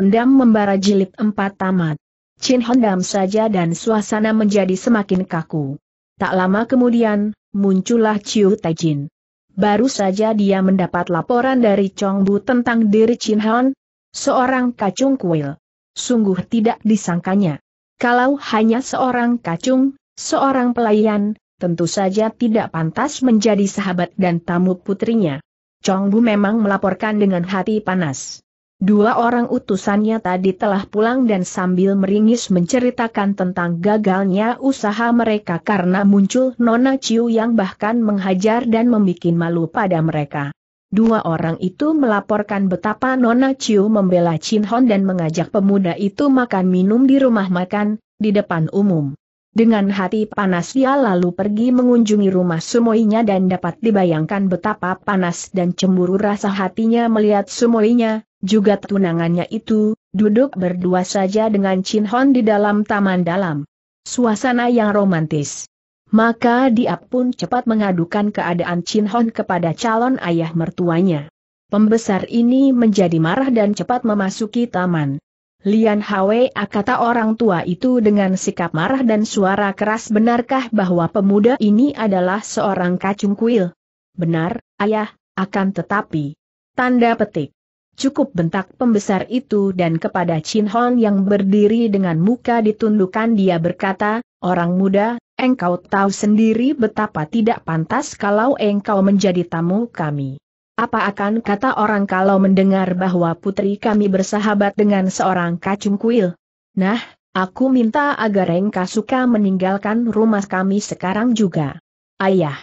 Endam Membara Jilid empat Tamat. Chin Hondam saja dan suasana menjadi semakin kaku. Tak lama kemudian, muncullah Chiu Tai Jin. Baru saja dia mendapat laporan dari Chong Bu tentang diri Chin Hon, seorang kacung kuil. Sungguh tidak disangkanya. Kalau hanya seorang kacung, seorang pelayan, tentu saja tidak pantas menjadi sahabat dan tamu putrinya. Chong Bu memang melaporkan dengan hati panas. Dua orang utusannya tadi telah pulang dan sambil meringis menceritakan tentang gagalnya usaha mereka karena muncul Nona Ciu yang bahkan menghajar dan membuat malu pada mereka. Dua orang itu melaporkan betapa Nona Ciu membela Chin Hon dan mengajak pemuda itu makan minum di rumah makan, di depan umum. Dengan hati panas dia lalu pergi mengunjungi rumah sumoinya dan dapat dibayangkan betapa panas dan cemburu rasa hatinya melihat sumoinya, juga tunangannya itu, duduk berdua saja dengan Chin Hon di dalam taman dalam. Suasana yang romantis. Maka dia pun cepat mengadukan keadaan Chin Hon kepada calon ayah mertuanya. Pembesar ini menjadi marah dan cepat memasuki taman. Lian Hwe kata orang tua itu dengan sikap marah dan suara keras benarkah bahwa pemuda ini adalah seorang kacung kuil? Benar, ayah, akan tetapi. Tanda petik. Cukup bentak pembesar itu dan kepada Chin Hon yang berdiri dengan muka ditundukkan dia berkata, Orang muda, engkau tahu sendiri betapa tidak pantas kalau engkau menjadi tamu kami. Apa akan kata orang kalau mendengar bahwa putri kami bersahabat dengan seorang kacung kuil? Nah, aku minta agar engkau suka meninggalkan rumah kami sekarang juga. Ayah.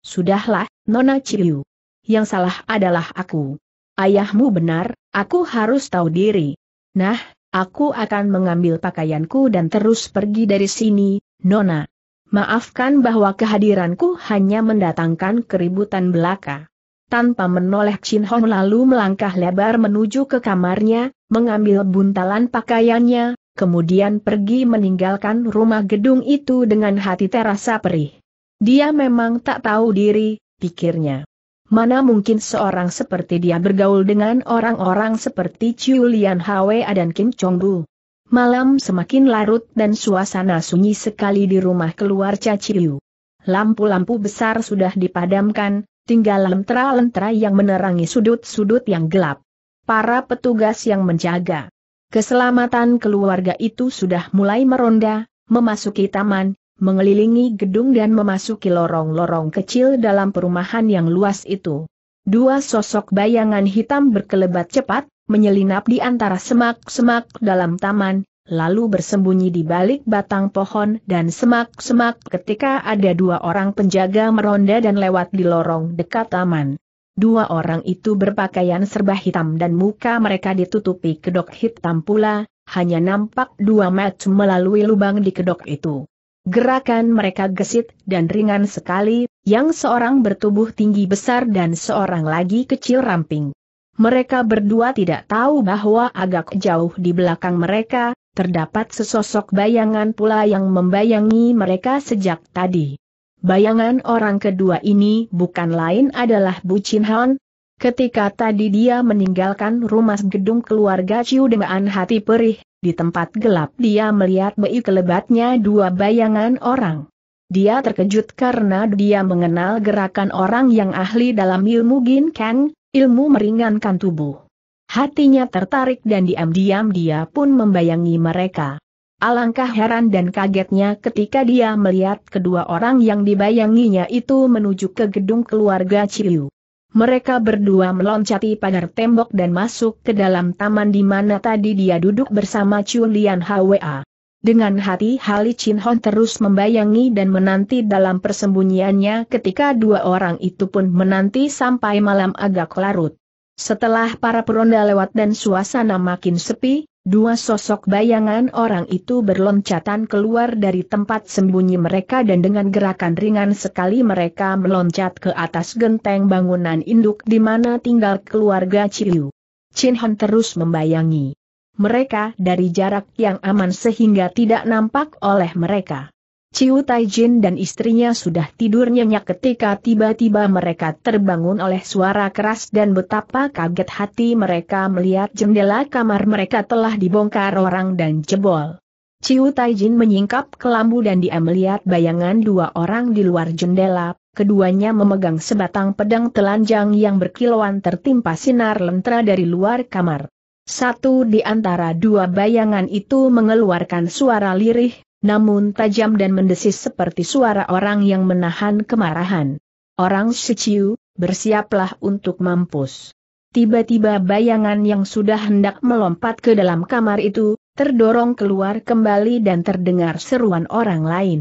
Sudahlah, Nona Ciliu. Yang salah adalah aku. Ayahmu benar, aku harus tahu diri. Nah, aku akan mengambil pakaianku dan terus pergi dari sini, Nona. Maafkan bahwa kehadiranku hanya mendatangkan keributan belaka. Tanpa menoleh Chin Hong lalu melangkah lebar menuju ke kamarnya, mengambil buntalan pakaiannya, kemudian pergi meninggalkan rumah gedung itu dengan hati terasa perih. Dia memang tak tahu diri, pikirnya. Mana mungkin seorang seperti dia bergaul dengan orang-orang seperti Chiu Lian Hwa dan Kim Chong Bu. Malam semakin larut dan suasana sunyi sekali di rumah keluar Caciu. Lampu-lampu besar sudah dipadamkan, tinggal lentera-lentera yang menerangi sudut-sudut yang gelap. Para petugas yang menjaga keselamatan keluarga itu sudah mulai meronda, memasuki taman, mengelilingi gedung dan memasuki lorong-lorong kecil dalam perumahan yang luas itu. Dua sosok bayangan hitam berkelebat cepat, menyelinap di antara semak-semak dalam taman, lalu bersembunyi di balik batang pohon dan semak-semak ketika ada dua orang penjaga meronda dan lewat di lorong dekat taman. Dua orang itu berpakaian serba hitam dan muka mereka ditutupi kedok hitam pula, hanya nampak dua mata melalui lubang di kedok itu. Gerakan mereka gesit dan ringan sekali, yang seorang bertubuh tinggi besar dan seorang lagi kecil ramping. Mereka berdua tidak tahu bahwa agak jauh di belakang mereka, terdapat sesosok bayangan pula yang membayangi mereka sejak tadi. Bayangan orang kedua ini bukan lain adalah Bu Chin Han, Ketika tadi dia meninggalkan rumah gedung keluarga Ciu dengan hati perih, di tempat gelap dia melihat bayi kelebatnya dua bayangan orang. Dia terkejut karena dia mengenal gerakan orang yang ahli dalam ilmu gin Kang, ilmu meringankan tubuh. Hatinya tertarik dan diam-diam dia pun membayangi mereka. Alangkah heran dan kagetnya ketika dia melihat kedua orang yang dibayanginya itu menuju ke gedung keluarga Ciu. Mereka berdua meloncati pagar tembok dan masuk ke dalam taman di mana tadi dia duduk bersama Chulian Hwa. Dengan hati Hali Chin Hon terus membayangi dan menanti dalam persembunyiannya ketika dua orang itu pun menanti sampai malam agak larut. Setelah para peronda lewat dan suasana makin sepi, Dua sosok bayangan orang itu berloncatan keluar dari tempat sembunyi mereka dan dengan gerakan ringan sekali mereka meloncat ke atas genteng bangunan induk di mana tinggal keluarga Ciliu. Chin Han terus membayangi mereka dari jarak yang aman sehingga tidak nampak oleh mereka. Ciu Taijin dan istrinya sudah tidur nyenyak ketika tiba-tiba mereka terbangun oleh suara keras dan betapa kaget hati mereka melihat jendela kamar mereka telah dibongkar orang dan jebol. Ciu Taijin menyingkap kelambu dan dia melihat bayangan dua orang di luar jendela, keduanya memegang sebatang pedang telanjang yang berkilauan tertimpa sinar lentera dari luar kamar. Satu di antara dua bayangan itu mengeluarkan suara lirih, namun tajam dan mendesis seperti suara orang yang menahan kemarahan. Orang seciu, bersiaplah untuk mampus. Tiba-tiba bayangan yang sudah hendak melompat ke dalam kamar itu, terdorong keluar kembali dan terdengar seruan orang lain.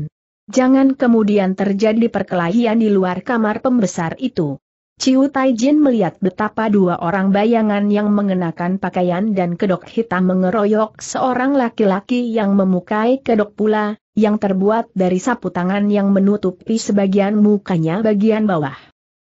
Jangan kemudian terjadi perkelahian di luar kamar pembesar itu. Ciu Taijin melihat betapa dua orang bayangan yang mengenakan pakaian dan kedok hitam mengeroyok seorang laki-laki yang memukai kedok pula, yang terbuat dari sapu tangan yang menutupi sebagian mukanya bagian bawah.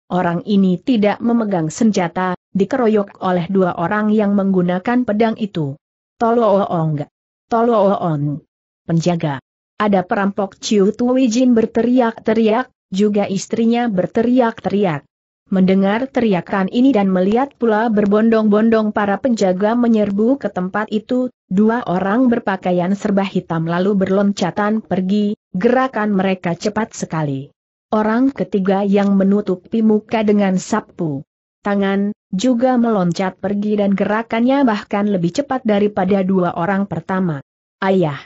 Orang ini tidak memegang senjata, dikeroyok oleh dua orang yang menggunakan pedang itu. Tolong, Tolooong. Penjaga. Ada perampok Ciu Taijin berteriak-teriak, juga istrinya berteriak-teriak. Mendengar teriakan ini dan melihat pula berbondong-bondong para penjaga menyerbu ke tempat itu, dua orang berpakaian serba hitam lalu berloncatan pergi, gerakan mereka cepat sekali. Orang ketiga yang menutupi muka dengan sapu tangan, juga meloncat pergi dan gerakannya bahkan lebih cepat daripada dua orang pertama. Ayah,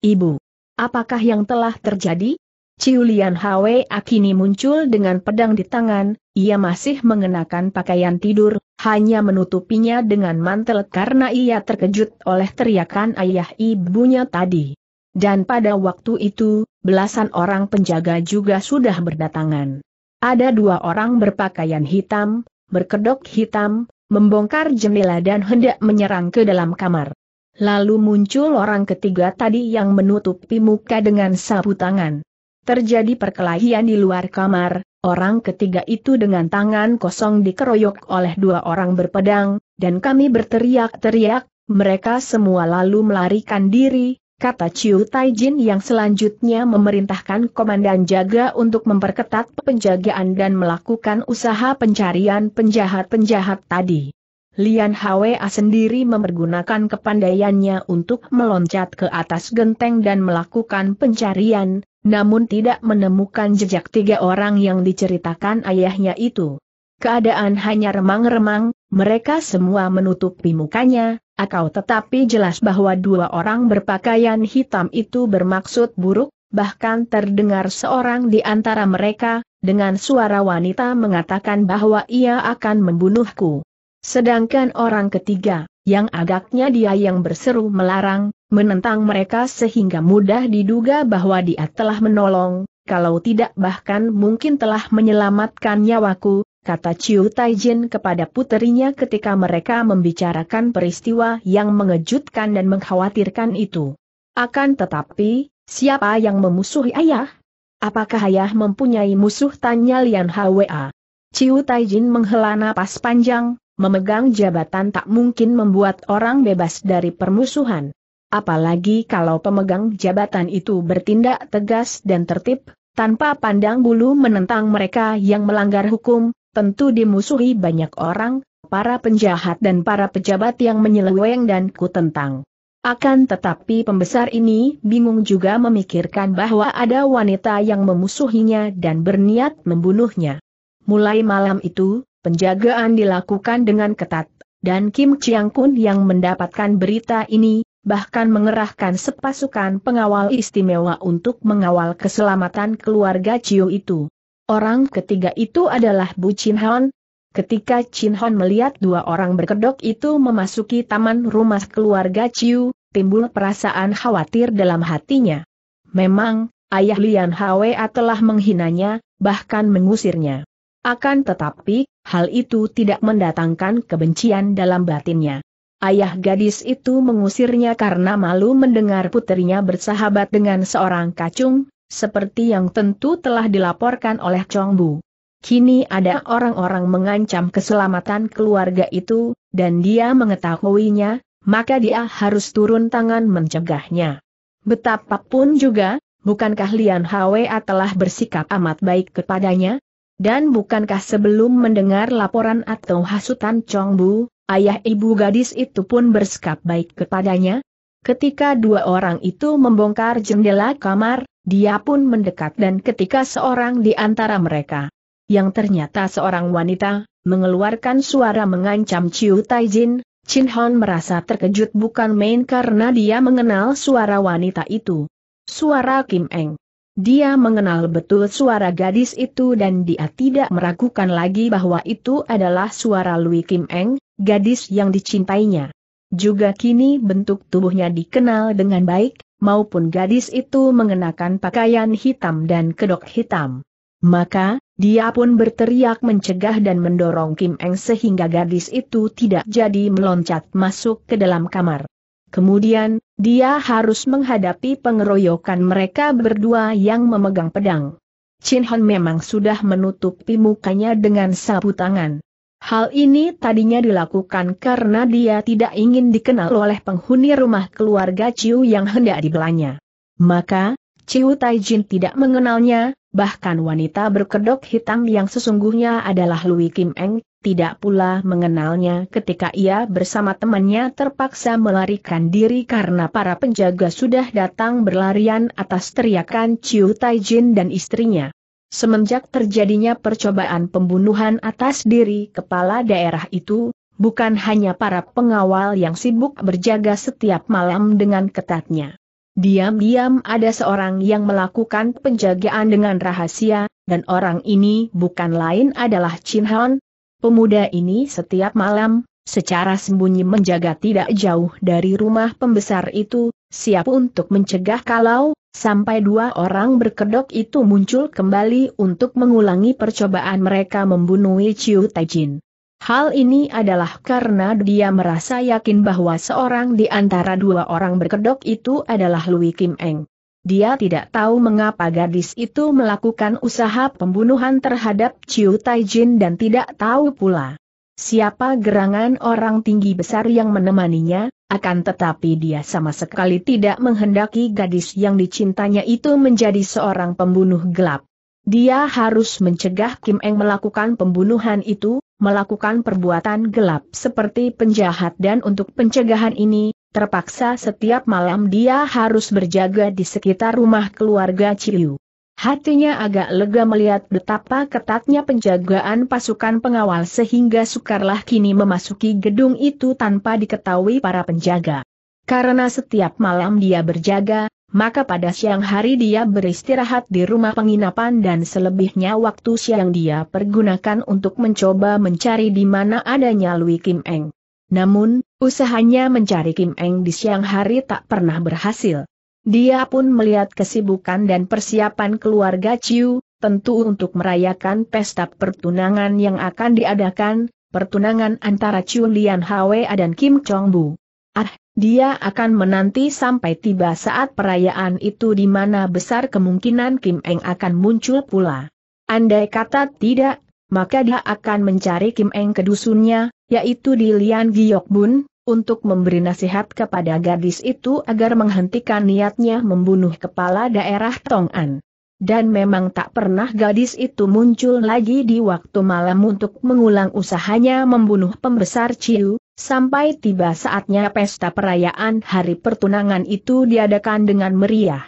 ibu, apakah yang telah terjadi? Ciulian Hwe Akini muncul dengan pedang di tangan, ia masih mengenakan pakaian tidur, hanya menutupinya dengan mantel karena ia terkejut oleh teriakan ayah ibunya tadi. Dan pada waktu itu, belasan orang penjaga juga sudah berdatangan. Ada dua orang berpakaian hitam, berkedok hitam, membongkar jendela dan hendak menyerang ke dalam kamar. Lalu muncul orang ketiga tadi yang menutupi muka dengan sapu tangan. Terjadi perkelahian di luar kamar, orang ketiga itu dengan tangan kosong dikeroyok oleh dua orang berpedang, dan kami berteriak-teriak, mereka semua lalu melarikan diri, kata Chiu Taijin yang selanjutnya memerintahkan komandan jaga untuk memperketat penjagaan dan melakukan usaha pencarian penjahat-penjahat tadi. Lian Hwa sendiri mempergunakan kepandaiannya untuk meloncat ke atas genteng dan melakukan pencarian, namun tidak menemukan jejak tiga orang yang diceritakan ayahnya itu. Keadaan hanya remang-remang, mereka semua menutupi mukanya, akau tetapi jelas bahwa dua orang berpakaian hitam itu bermaksud buruk, bahkan terdengar seorang di antara mereka, dengan suara wanita mengatakan bahwa ia akan membunuhku. Sedangkan orang ketiga, yang agaknya dia yang berseru melarang, menentang mereka sehingga mudah diduga bahwa dia telah menolong, kalau tidak bahkan mungkin telah menyelamatkan nyawaku, kata Chiu Taijin kepada puterinya ketika mereka membicarakan peristiwa yang mengejutkan dan mengkhawatirkan itu. Akan tetapi, siapa yang memusuhi ayah? Apakah ayah mempunyai musuh? Tanya Lian Hwa. Ciu Taijin menghela napas panjang, Memegang jabatan tak mungkin membuat orang bebas dari permusuhan. Apalagi kalau pemegang jabatan itu bertindak tegas dan tertib, tanpa pandang bulu menentang mereka yang melanggar hukum, tentu dimusuhi banyak orang, para penjahat dan para pejabat yang menyeleweng dan kutentang. Akan tetapi pembesar ini bingung juga memikirkan bahwa ada wanita yang memusuhinya dan berniat membunuhnya. Mulai malam itu, penjagaan dilakukan dengan ketat, dan Kim Chiang Kun yang mendapatkan berita ini, bahkan mengerahkan sepasukan pengawal istimewa untuk mengawal keselamatan keluarga Chiu itu. Orang ketiga itu adalah Bu Chin Hon. Ketika Chin Hon melihat dua orang berkedok itu memasuki taman rumah keluarga Chiu, timbul perasaan khawatir dalam hatinya. Memang, ayah Lian Hwa telah menghinanya, bahkan mengusirnya. Akan tetapi, hal itu tidak mendatangkan kebencian dalam batinnya. Ayah gadis itu mengusirnya karena malu mendengar putrinya bersahabat dengan seorang kacung, seperti yang tentu telah dilaporkan oleh Chongbu. Kini ada orang-orang mengancam keselamatan keluarga itu, dan dia mengetahuinya, maka dia harus turun tangan mencegahnya. Betapapun juga, bukankah Lian Hwa telah bersikap amat baik kepadanya? Dan bukankah sebelum mendengar laporan atau hasutan Chong Bu, ayah ibu gadis itu pun bersikap baik kepadanya? Ketika dua orang itu membongkar jendela kamar, dia pun mendekat dan ketika seorang di antara mereka, yang ternyata seorang wanita, mengeluarkan suara mengancam Tai Jin, Chin Hon merasa terkejut bukan main karena dia mengenal suara wanita itu. Suara Kim Eng. Dia mengenal betul suara gadis itu dan dia tidak meragukan lagi bahwa itu adalah suara Lui Kim Eng, gadis yang dicintainya. Juga kini bentuk tubuhnya dikenal dengan baik, maupun gadis itu mengenakan pakaian hitam dan kedok hitam. Maka, dia pun berteriak mencegah dan mendorong Kim Eng sehingga gadis itu tidak jadi meloncat masuk ke dalam kamar. Kemudian, dia harus menghadapi pengeroyokan mereka berdua yang memegang pedang. Chin Hon memang sudah menutupi mukanya dengan sapu tangan. Hal ini tadinya dilakukan karena dia tidak ingin dikenal oleh penghuni rumah keluarga Chiu yang hendak dibelanya. Maka, Chiu Taijin tidak mengenalnya, bahkan wanita berkedok hitam yang sesungguhnya adalah Louis Kim Eng, tidak pula mengenalnya ketika ia bersama temannya terpaksa melarikan diri karena para penjaga sudah datang berlarian atas teriakan Chiu Taijin dan istrinya. Semenjak terjadinya percobaan pembunuhan atas diri kepala daerah itu, bukan hanya para pengawal yang sibuk berjaga setiap malam dengan ketatnya. Diam-diam ada seorang yang melakukan penjagaan dengan rahasia, dan orang ini bukan lain adalah Chin Han, Pemuda ini setiap malam, secara sembunyi menjaga tidak jauh dari rumah pembesar itu, siap untuk mencegah kalau, sampai dua orang berkedok itu muncul kembali untuk mengulangi percobaan mereka membunuh Chiu Taijin. Hal ini adalah karena dia merasa yakin bahwa seorang di antara dua orang berkedok itu adalah Louis Kim Eng. Dia tidak tahu mengapa gadis itu melakukan usaha pembunuhan terhadap Chiu Taijin dan tidak tahu pula siapa gerangan orang tinggi besar yang menemaninya, akan tetapi dia sama sekali tidak menghendaki gadis yang dicintanya itu menjadi seorang pembunuh gelap. Dia harus mencegah Kim Eng melakukan pembunuhan itu, melakukan perbuatan gelap seperti penjahat dan untuk pencegahan ini, Terpaksa setiap malam dia harus berjaga di sekitar rumah keluarga Ciu. Hatinya agak lega melihat betapa ketatnya penjagaan pasukan pengawal sehingga sukarlah kini memasuki gedung itu tanpa diketahui para penjaga. Karena setiap malam dia berjaga, maka pada siang hari dia beristirahat di rumah penginapan dan selebihnya waktu siang dia pergunakan untuk mencoba mencari di mana adanya Lui Kim Eng. Namun, usahanya mencari Kim Eng di siang hari tak pernah berhasil. Dia pun melihat kesibukan dan persiapan keluarga Chiu, tentu untuk merayakan pesta pertunangan yang akan diadakan, pertunangan antara Chiu Lian Hwa dan Kim Chong Bu. Ah, dia akan menanti sampai tiba saat perayaan itu di mana besar kemungkinan Kim Eng akan muncul pula. Andai kata tidak, maka dia akan mencari Kim Eng ke dusunnya, yaitu di Lian Giok Bun, untuk memberi nasihat kepada gadis itu agar menghentikan niatnya membunuh kepala daerah Tong'an. Dan memang tak pernah gadis itu muncul lagi di waktu malam untuk mengulang usahanya membunuh pembesar Ciu, sampai tiba saatnya pesta perayaan hari pertunangan itu diadakan dengan meriah.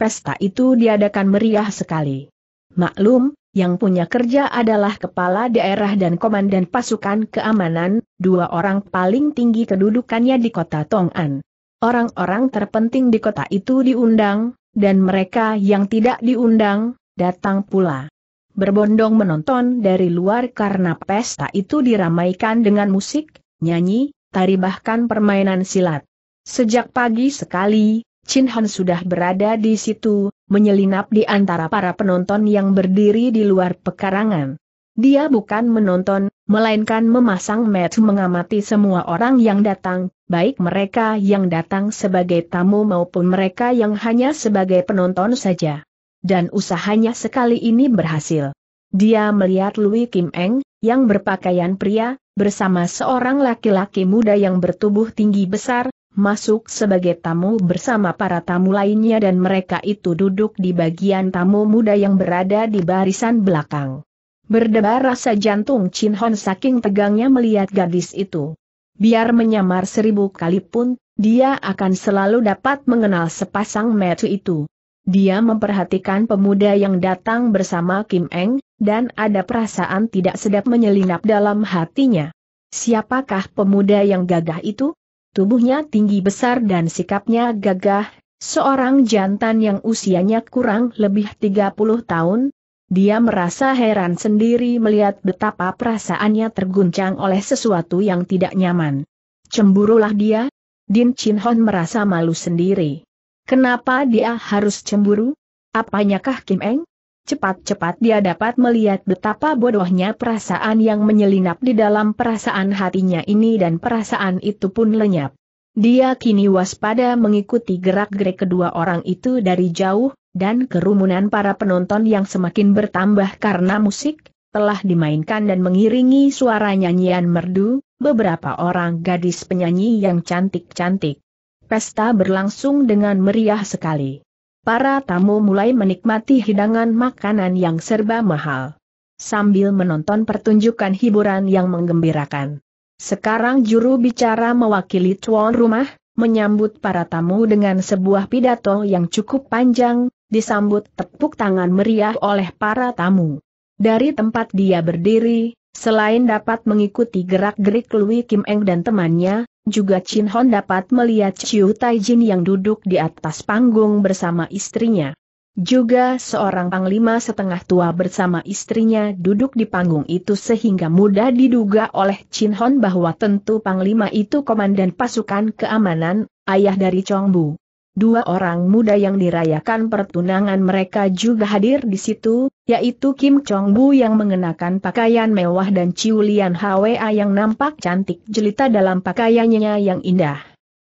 Pesta itu diadakan meriah sekali. Maklum, yang punya kerja adalah kepala daerah dan komandan pasukan keamanan, dua orang paling tinggi kedudukannya di kota Tong'an. Orang-orang terpenting di kota itu diundang, dan mereka yang tidak diundang, datang pula. Berbondong menonton dari luar karena pesta itu diramaikan dengan musik, nyanyi, tari bahkan permainan silat. Sejak pagi sekali, Chin Han sudah berada di situ, menyelinap di antara para penonton yang berdiri di luar pekarangan. Dia bukan menonton, melainkan memasang mata mengamati semua orang yang datang, baik mereka yang datang sebagai tamu maupun mereka yang hanya sebagai penonton saja. Dan usahanya sekali ini berhasil. Dia melihat Louis Kim Eng, yang berpakaian pria, bersama seorang laki-laki muda yang bertubuh tinggi besar, masuk sebagai tamu bersama para tamu lainnya dan mereka itu duduk di bagian tamu muda yang berada di barisan belakang. Berdebar rasa jantung Chin Hon saking tegangnya melihat gadis itu. Biar menyamar seribu kali pun, dia akan selalu dapat mengenal sepasang metu itu. Dia memperhatikan pemuda yang datang bersama Kim Eng, dan ada perasaan tidak sedap menyelinap dalam hatinya. Siapakah pemuda yang gagah itu? Tubuhnya tinggi besar dan sikapnya gagah, seorang jantan yang usianya kurang lebih 30 tahun, dia merasa heran sendiri melihat betapa perasaannya terguncang oleh sesuatu yang tidak nyaman. Cemburulah dia, Din Chin Hon merasa malu sendiri. Kenapa dia harus cemburu? Apanyakah Kim Eng? Cepat-cepat dia dapat melihat betapa bodohnya perasaan yang menyelinap di dalam perasaan hatinya ini dan perasaan itu pun lenyap. Dia kini waspada mengikuti gerak-gerik kedua orang itu dari jauh, dan kerumunan para penonton yang semakin bertambah karena musik, telah dimainkan dan mengiringi suara nyanyian merdu, beberapa orang gadis penyanyi yang cantik-cantik. Pesta berlangsung dengan meriah sekali para tamu mulai menikmati hidangan makanan yang serba mahal. Sambil menonton pertunjukan hiburan yang menggembirakan. Sekarang juru bicara mewakili tuan rumah, menyambut para tamu dengan sebuah pidato yang cukup panjang, disambut tepuk tangan meriah oleh para tamu. Dari tempat dia berdiri, Selain dapat mengikuti gerak-gerik Louis Kim Eng dan temannya, juga Chin Hon dapat melihat Chiu Tai Jin yang duduk di atas panggung bersama istrinya. Juga seorang panglima setengah tua bersama istrinya duduk di panggung itu sehingga mudah diduga oleh Chin Hon bahwa tentu panglima itu komandan pasukan keamanan, ayah dari Chong Bu. Dua orang muda yang dirayakan pertunangan mereka juga hadir di situ, yaitu Kim Chong Bu yang mengenakan pakaian mewah dan Chiu Lian Hwa yang nampak cantik jelita dalam pakaiannya yang indah.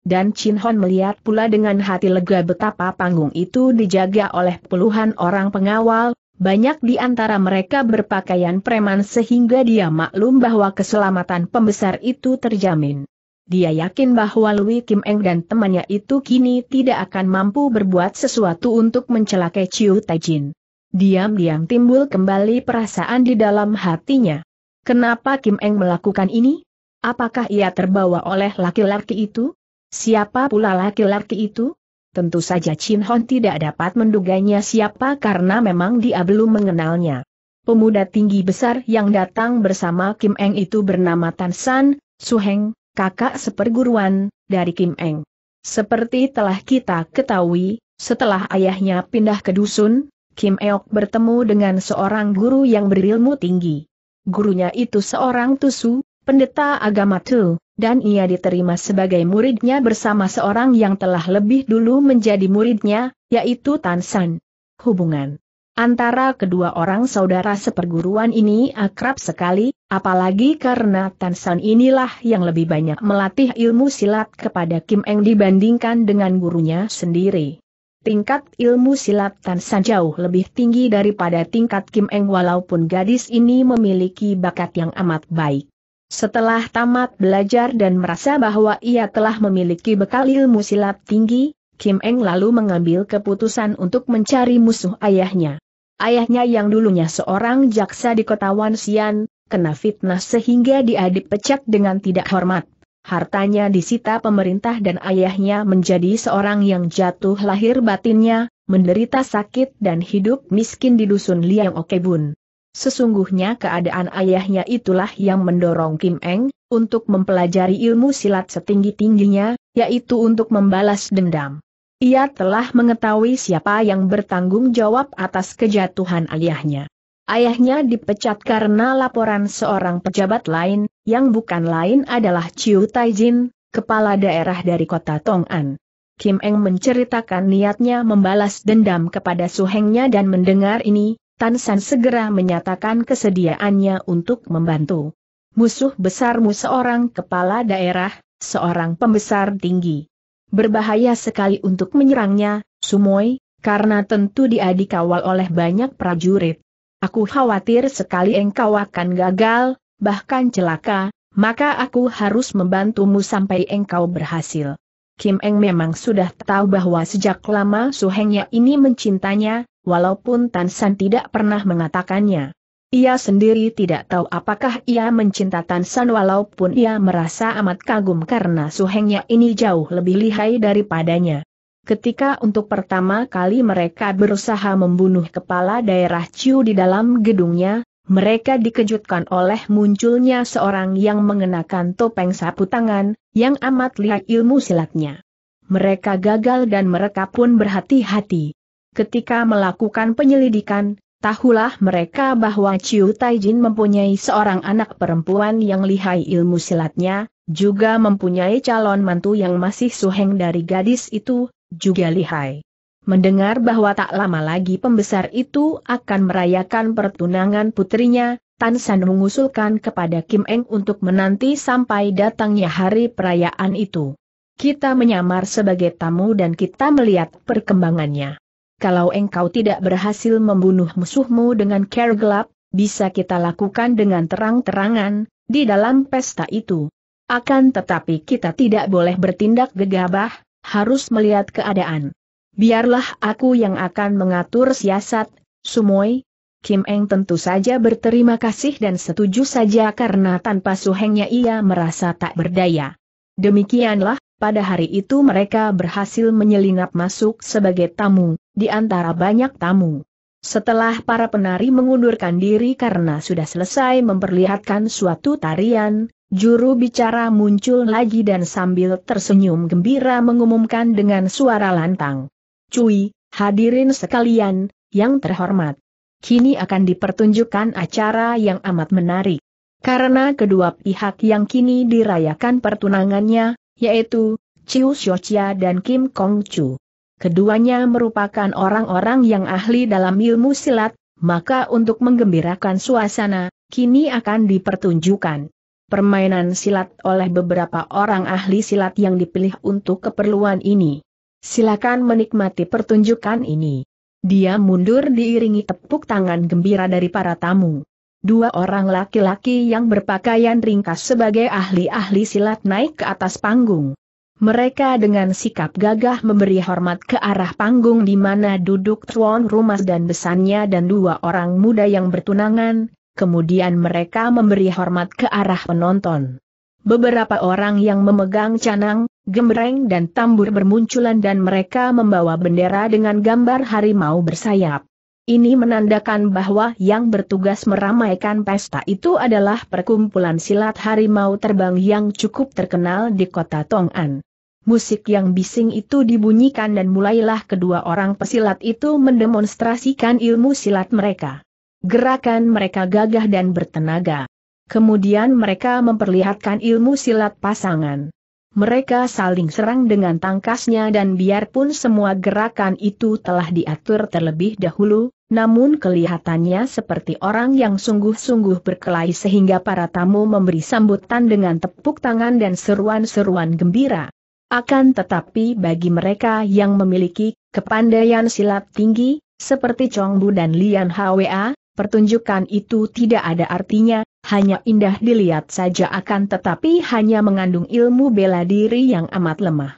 Dan Chin Hon melihat pula dengan hati lega betapa panggung itu dijaga oleh puluhan orang pengawal, banyak di antara mereka berpakaian preman sehingga dia maklum bahwa keselamatan pembesar itu terjamin. Dia yakin bahwa Louis Kim Eng dan temannya itu kini tidak akan mampu berbuat sesuatu untuk mencelakai Chiu Taijin. Diam-diam timbul kembali perasaan di dalam hatinya. Kenapa Kim Eng melakukan ini? Apakah ia terbawa oleh laki-laki itu? Siapa pula laki-laki itu? Tentu saja Chin Hon tidak dapat menduganya siapa karena memang dia belum mengenalnya. Pemuda tinggi besar yang datang bersama Kim Eng itu bernama Tan San, Su Heng, kakak seperguruan, dari Kim Eng. Seperti telah kita ketahui, setelah ayahnya pindah ke dusun, Kim Eok bertemu dengan seorang guru yang berilmu tinggi. Gurunya itu seorang Tusu, pendeta agama Tu, dan ia diterima sebagai muridnya bersama seorang yang telah lebih dulu menjadi muridnya, yaitu Tan San. Hubungan antara kedua orang saudara seperguruan ini akrab sekali, Apalagi karena Tan San inilah yang lebih banyak melatih ilmu silat kepada Kim Eng dibandingkan dengan gurunya sendiri. Tingkat ilmu silat Tan San jauh lebih tinggi daripada tingkat Kim Eng walaupun gadis ini memiliki bakat yang amat baik. Setelah tamat belajar dan merasa bahwa ia telah memiliki bekal ilmu silat tinggi, Kim Eng lalu mengambil keputusan untuk mencari musuh ayahnya. Ayahnya yang dulunya seorang jaksa di kota Wansian, kena fitnah sehingga dia dipecat dengan tidak hormat. Hartanya disita pemerintah dan ayahnya menjadi seorang yang jatuh lahir batinnya, menderita sakit dan hidup miskin di dusun Liang Okebun. Sesungguhnya keadaan ayahnya itulah yang mendorong Kim Eng, untuk mempelajari ilmu silat setinggi-tingginya, yaitu untuk membalas dendam. Ia telah mengetahui siapa yang bertanggung jawab atas kejatuhan ayahnya. Ayahnya dipecat karena laporan seorang pejabat lain, yang bukan lain adalah Chiu Taijin, kepala daerah dari kota Tong'an. Kim Eng menceritakan niatnya membalas dendam kepada suhengnya dan mendengar ini, Tan San segera menyatakan kesediaannya untuk membantu. Musuh besarmu seorang kepala daerah, seorang pembesar tinggi. Berbahaya sekali untuk menyerangnya, Sumoy, karena tentu dia dikawal oleh banyak prajurit. Aku khawatir sekali engkau akan gagal, bahkan celaka, maka aku harus membantumu sampai engkau berhasil. Kim Eng memang sudah tahu bahwa sejak lama suhengnya ini mencintanya, walaupun Tan San tidak pernah mengatakannya. Ia sendiri tidak tahu apakah ia mencinta Tan San walaupun ia merasa amat kagum karena suhengnya ini jauh lebih lihai daripadanya. Ketika untuk pertama kali mereka berusaha membunuh kepala daerah Ciu di dalam gedungnya, mereka dikejutkan oleh munculnya seorang yang mengenakan topeng sapu tangan, yang amat lihat ilmu silatnya. Mereka gagal dan mereka pun berhati-hati. Ketika melakukan penyelidikan, tahulah mereka bahwa Ciu Taijin mempunyai seorang anak perempuan yang lihai ilmu silatnya, juga mempunyai calon mantu yang masih suheng dari gadis itu, juga lihai. Mendengar bahwa tak lama lagi pembesar itu akan merayakan pertunangan putrinya, Tan San mengusulkan kepada Kim Eng untuk menanti sampai datangnya hari perayaan itu. Kita menyamar sebagai tamu dan kita melihat perkembangannya. Kalau engkau tidak berhasil membunuh musuhmu dengan care gelap, bisa kita lakukan dengan terang-terangan, di dalam pesta itu. Akan tetapi kita tidak boleh bertindak gegabah, harus melihat keadaan. Biarlah aku yang akan mengatur siasat, Sumoy. Kim Eng tentu saja berterima kasih dan setuju saja karena tanpa Suhengnya ia merasa tak berdaya. Demikianlah, pada hari itu mereka berhasil menyelinap masuk sebagai tamu, di antara banyak tamu. Setelah para penari mengundurkan diri karena sudah selesai memperlihatkan suatu tarian, Juru bicara muncul lagi dan sambil tersenyum gembira mengumumkan dengan suara lantang. Cui, hadirin sekalian, yang terhormat. Kini akan dipertunjukkan acara yang amat menarik. Karena kedua pihak yang kini dirayakan pertunangannya, yaitu Chiu Xiaochia dan Kim Kong Chu. Keduanya merupakan orang-orang yang ahli dalam ilmu silat, maka untuk menggembirakan suasana, kini akan dipertunjukkan permainan silat oleh beberapa orang ahli silat yang dipilih untuk keperluan ini. Silakan menikmati pertunjukan ini. Dia mundur diiringi tepuk tangan gembira dari para tamu. Dua orang laki-laki yang berpakaian ringkas sebagai ahli-ahli silat naik ke atas panggung. Mereka dengan sikap gagah memberi hormat ke arah panggung di mana duduk tuan rumah dan besannya dan dua orang muda yang bertunangan, kemudian mereka memberi hormat ke arah penonton. Beberapa orang yang memegang canang, gembreng dan tambur bermunculan dan mereka membawa bendera dengan gambar harimau bersayap. Ini menandakan bahwa yang bertugas meramaikan pesta itu adalah perkumpulan silat harimau terbang yang cukup terkenal di kota Tong'an. Musik yang bising itu dibunyikan dan mulailah kedua orang pesilat itu mendemonstrasikan ilmu silat mereka. Gerakan mereka gagah dan bertenaga. Kemudian mereka memperlihatkan ilmu silat pasangan. Mereka saling serang dengan tangkasnya dan biarpun semua gerakan itu telah diatur terlebih dahulu, namun kelihatannya seperti orang yang sungguh-sungguh berkelahi sehingga para tamu memberi sambutan dengan tepuk tangan dan seruan-seruan gembira. Akan tetapi bagi mereka yang memiliki kepandaian silat tinggi, seperti Chong Bu dan Lian Hwa, pertunjukan itu tidak ada artinya, hanya indah dilihat saja akan tetapi hanya mengandung ilmu bela diri yang amat lemah.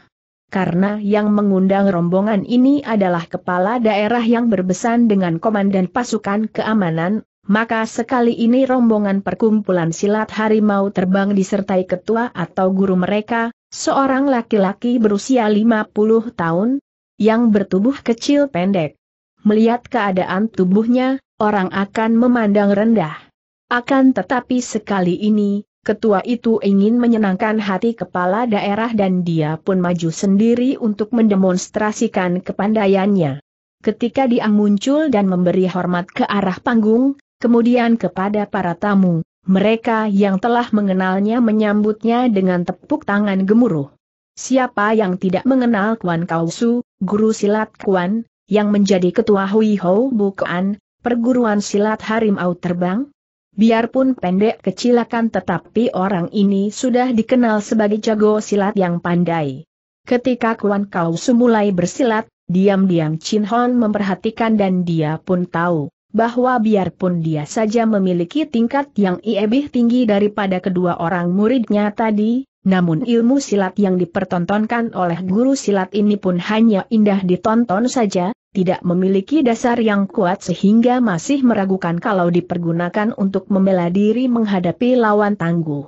Karena yang mengundang rombongan ini adalah kepala daerah yang berbesan dengan komandan pasukan keamanan, maka sekali ini rombongan perkumpulan silat harimau terbang disertai ketua atau guru mereka, seorang laki-laki berusia 50 tahun, yang bertubuh kecil pendek. Melihat keadaan tubuhnya, orang akan memandang rendah. Akan tetapi sekali ini, ketua itu ingin menyenangkan hati kepala daerah dan dia pun maju sendiri untuk mendemonstrasikan kepandaiannya. Ketika dia muncul dan memberi hormat ke arah panggung, kemudian kepada para tamu, mereka yang telah mengenalnya menyambutnya dengan tepuk tangan gemuruh. Siapa yang tidak mengenal Kuan Kausu, guru silat Kuan, yang menjadi ketua Hui Hou Bukuan, perguruan silat harimau terbang? Biarpun pendek kecilakan tetapi orang ini sudah dikenal sebagai jago silat yang pandai. Ketika Kuan Kau mulai bersilat, diam-diam Chin Hon memperhatikan dan dia pun tahu bahwa biarpun dia saja memiliki tingkat yang lebih tinggi daripada kedua orang muridnya tadi, namun ilmu silat yang dipertontonkan oleh guru silat ini pun hanya indah ditonton saja, tidak memiliki dasar yang kuat sehingga masih meragukan kalau dipergunakan untuk membela diri menghadapi lawan tangguh.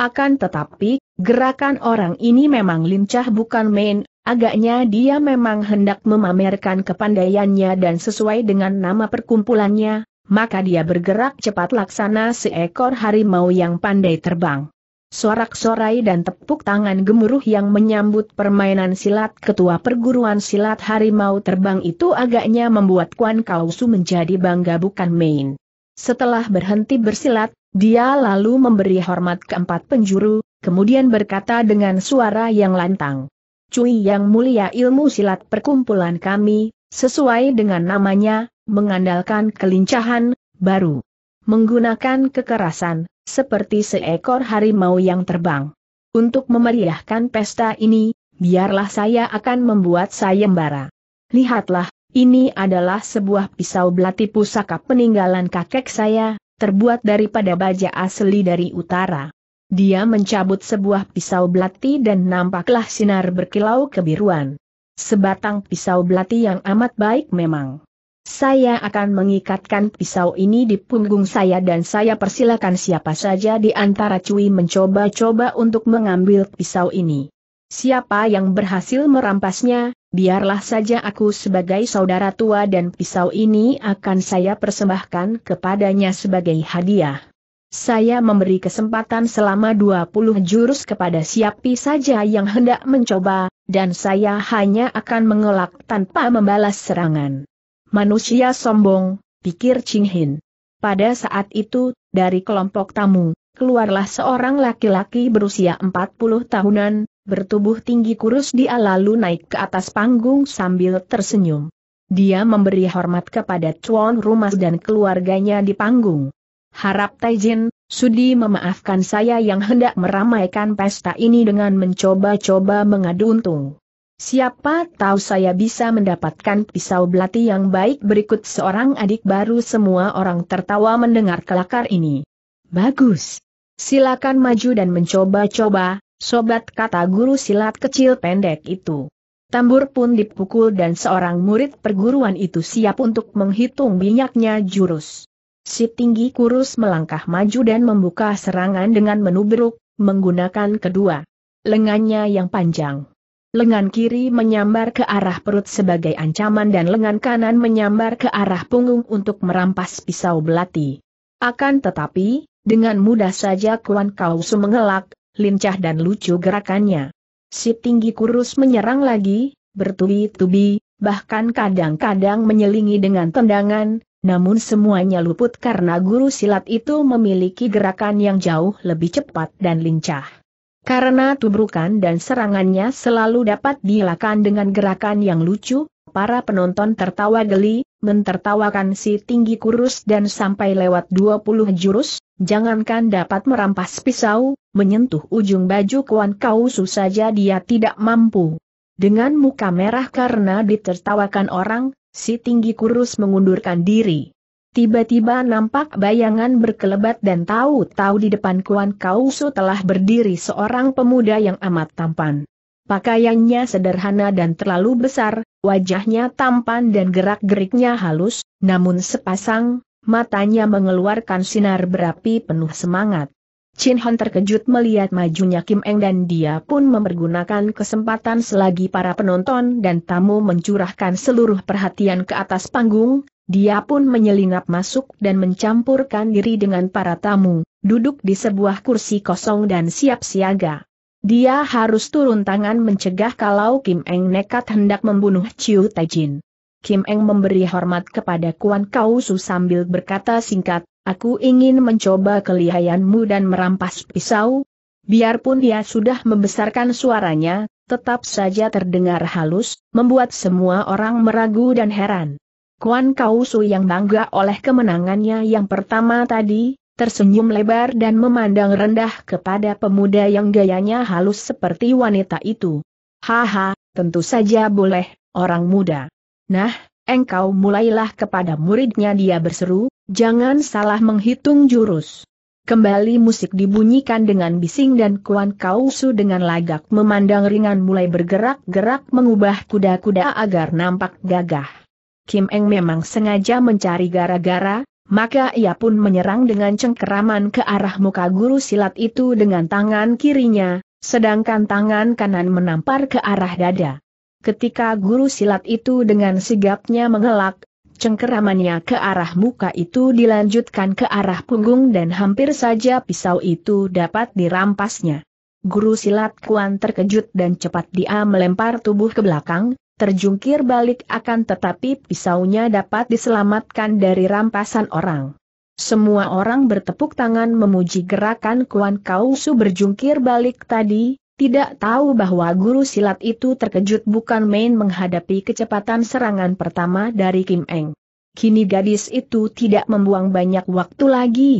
Akan tetapi, gerakan orang ini memang lincah bukan main, agaknya dia memang hendak memamerkan kepandaiannya dan sesuai dengan nama perkumpulannya, maka dia bergerak cepat laksana seekor harimau yang pandai terbang sorak-sorai dan tepuk tangan gemuruh yang menyambut permainan silat ketua perguruan silat harimau terbang itu agaknya membuat Kuan Kausu menjadi bangga bukan main. Setelah berhenti bersilat, dia lalu memberi hormat keempat penjuru, kemudian berkata dengan suara yang lantang. Cui yang mulia ilmu silat perkumpulan kami, sesuai dengan namanya, mengandalkan kelincahan, baru menggunakan kekerasan, seperti seekor harimau yang terbang. Untuk memeriahkan pesta ini, biarlah saya akan membuat sayembara. Lihatlah, ini adalah sebuah pisau belati pusaka peninggalan kakek saya, terbuat daripada baja asli dari utara. Dia mencabut sebuah pisau belati dan nampaklah sinar berkilau kebiruan. Sebatang pisau belati yang amat baik memang. Saya akan mengikatkan pisau ini di punggung saya dan saya persilakan siapa saja di antara cuy mencoba-coba untuk mengambil pisau ini. Siapa yang berhasil merampasnya, biarlah saja aku sebagai saudara tua dan pisau ini akan saya persembahkan kepadanya sebagai hadiah. Saya memberi kesempatan selama 20 jurus kepada siapa saja yang hendak mencoba, dan saya hanya akan mengelak tanpa membalas serangan. Manusia sombong, pikir Ching Hin. Pada saat itu, dari kelompok tamu, keluarlah seorang laki-laki berusia 40 tahunan, bertubuh tinggi kurus dia lalu naik ke atas panggung sambil tersenyum. Dia memberi hormat kepada Chuan Rumas dan keluarganya di panggung. Harap Taijin, Sudi memaafkan saya yang hendak meramaikan pesta ini dengan mencoba-coba mengadu untung. Siapa tahu saya bisa mendapatkan pisau belati yang baik berikut seorang adik baru semua orang tertawa mendengar kelakar ini. Bagus. Silakan maju dan mencoba-coba, sobat kata guru silat kecil pendek itu. Tambur pun dipukul dan seorang murid perguruan itu siap untuk menghitung minyaknya jurus. Si tinggi kurus melangkah maju dan membuka serangan dengan menubruk, menggunakan kedua lengannya yang panjang lengan kiri menyambar ke arah perut sebagai ancaman dan lengan kanan menyambar ke arah punggung untuk merampas pisau belati. Akan tetapi, dengan mudah saja Kuan Kausu mengelak, lincah dan lucu gerakannya. Si tinggi kurus menyerang lagi, bertubi-tubi, bahkan kadang-kadang menyelingi dengan tendangan, namun semuanya luput karena guru silat itu memiliki gerakan yang jauh lebih cepat dan lincah. Karena tubrukan dan serangannya selalu dapat dilakukan dengan gerakan yang lucu, para penonton tertawa geli, mentertawakan si tinggi kurus dan sampai lewat 20 jurus, jangankan dapat merampas pisau, menyentuh ujung baju Kuan Kausu saja dia tidak mampu. Dengan muka merah karena ditertawakan orang, si tinggi kurus mengundurkan diri. Tiba-tiba nampak bayangan berkelebat dan tahu-tahu di depan Kuan Kausu telah berdiri seorang pemuda yang amat tampan. Pakaiannya sederhana dan terlalu besar, wajahnya tampan dan gerak-geriknya halus, namun sepasang, matanya mengeluarkan sinar berapi penuh semangat. Chin Hon terkejut melihat majunya Kim Eng dan dia pun mempergunakan kesempatan selagi para penonton dan tamu mencurahkan seluruh perhatian ke atas panggung, dia pun menyelinap masuk dan mencampurkan diri dengan para tamu, duduk di sebuah kursi kosong dan siap siaga. Dia harus turun tangan mencegah kalau Kim Eng nekat hendak membunuh Chiu Taijin. Kim Eng memberi hormat kepada Kuan Kau Su sambil berkata singkat, Aku ingin mencoba kelihayanmu dan merampas pisau. Biarpun dia sudah membesarkan suaranya, tetap saja terdengar halus, membuat semua orang meragu dan heran. Kuan Kausu yang bangga oleh kemenangannya yang pertama tadi, tersenyum lebar dan memandang rendah kepada pemuda yang gayanya halus seperti wanita itu. Haha, tentu saja boleh, orang muda. Nah, engkau mulailah kepada muridnya dia berseru, jangan salah menghitung jurus. Kembali musik dibunyikan dengan bising dan Kuan Kausu dengan lagak memandang ringan mulai bergerak-gerak mengubah kuda-kuda agar nampak gagah. Kim Eng memang sengaja mencari gara-gara, maka ia pun menyerang dengan cengkeraman ke arah muka guru silat itu dengan tangan kirinya, sedangkan tangan kanan menampar ke arah dada. Ketika guru silat itu dengan sigapnya mengelak, cengkeramannya ke arah muka itu dilanjutkan ke arah punggung dan hampir saja pisau itu dapat dirampasnya. Guru silat Kuan terkejut dan cepat dia melempar tubuh ke belakang, terjungkir balik akan tetapi pisaunya dapat diselamatkan dari rampasan orang. Semua orang bertepuk tangan memuji gerakan Kuan Kau berjungkir balik tadi, tidak tahu bahwa guru silat itu terkejut bukan main menghadapi kecepatan serangan pertama dari Kim Eng. Kini gadis itu tidak membuang banyak waktu lagi.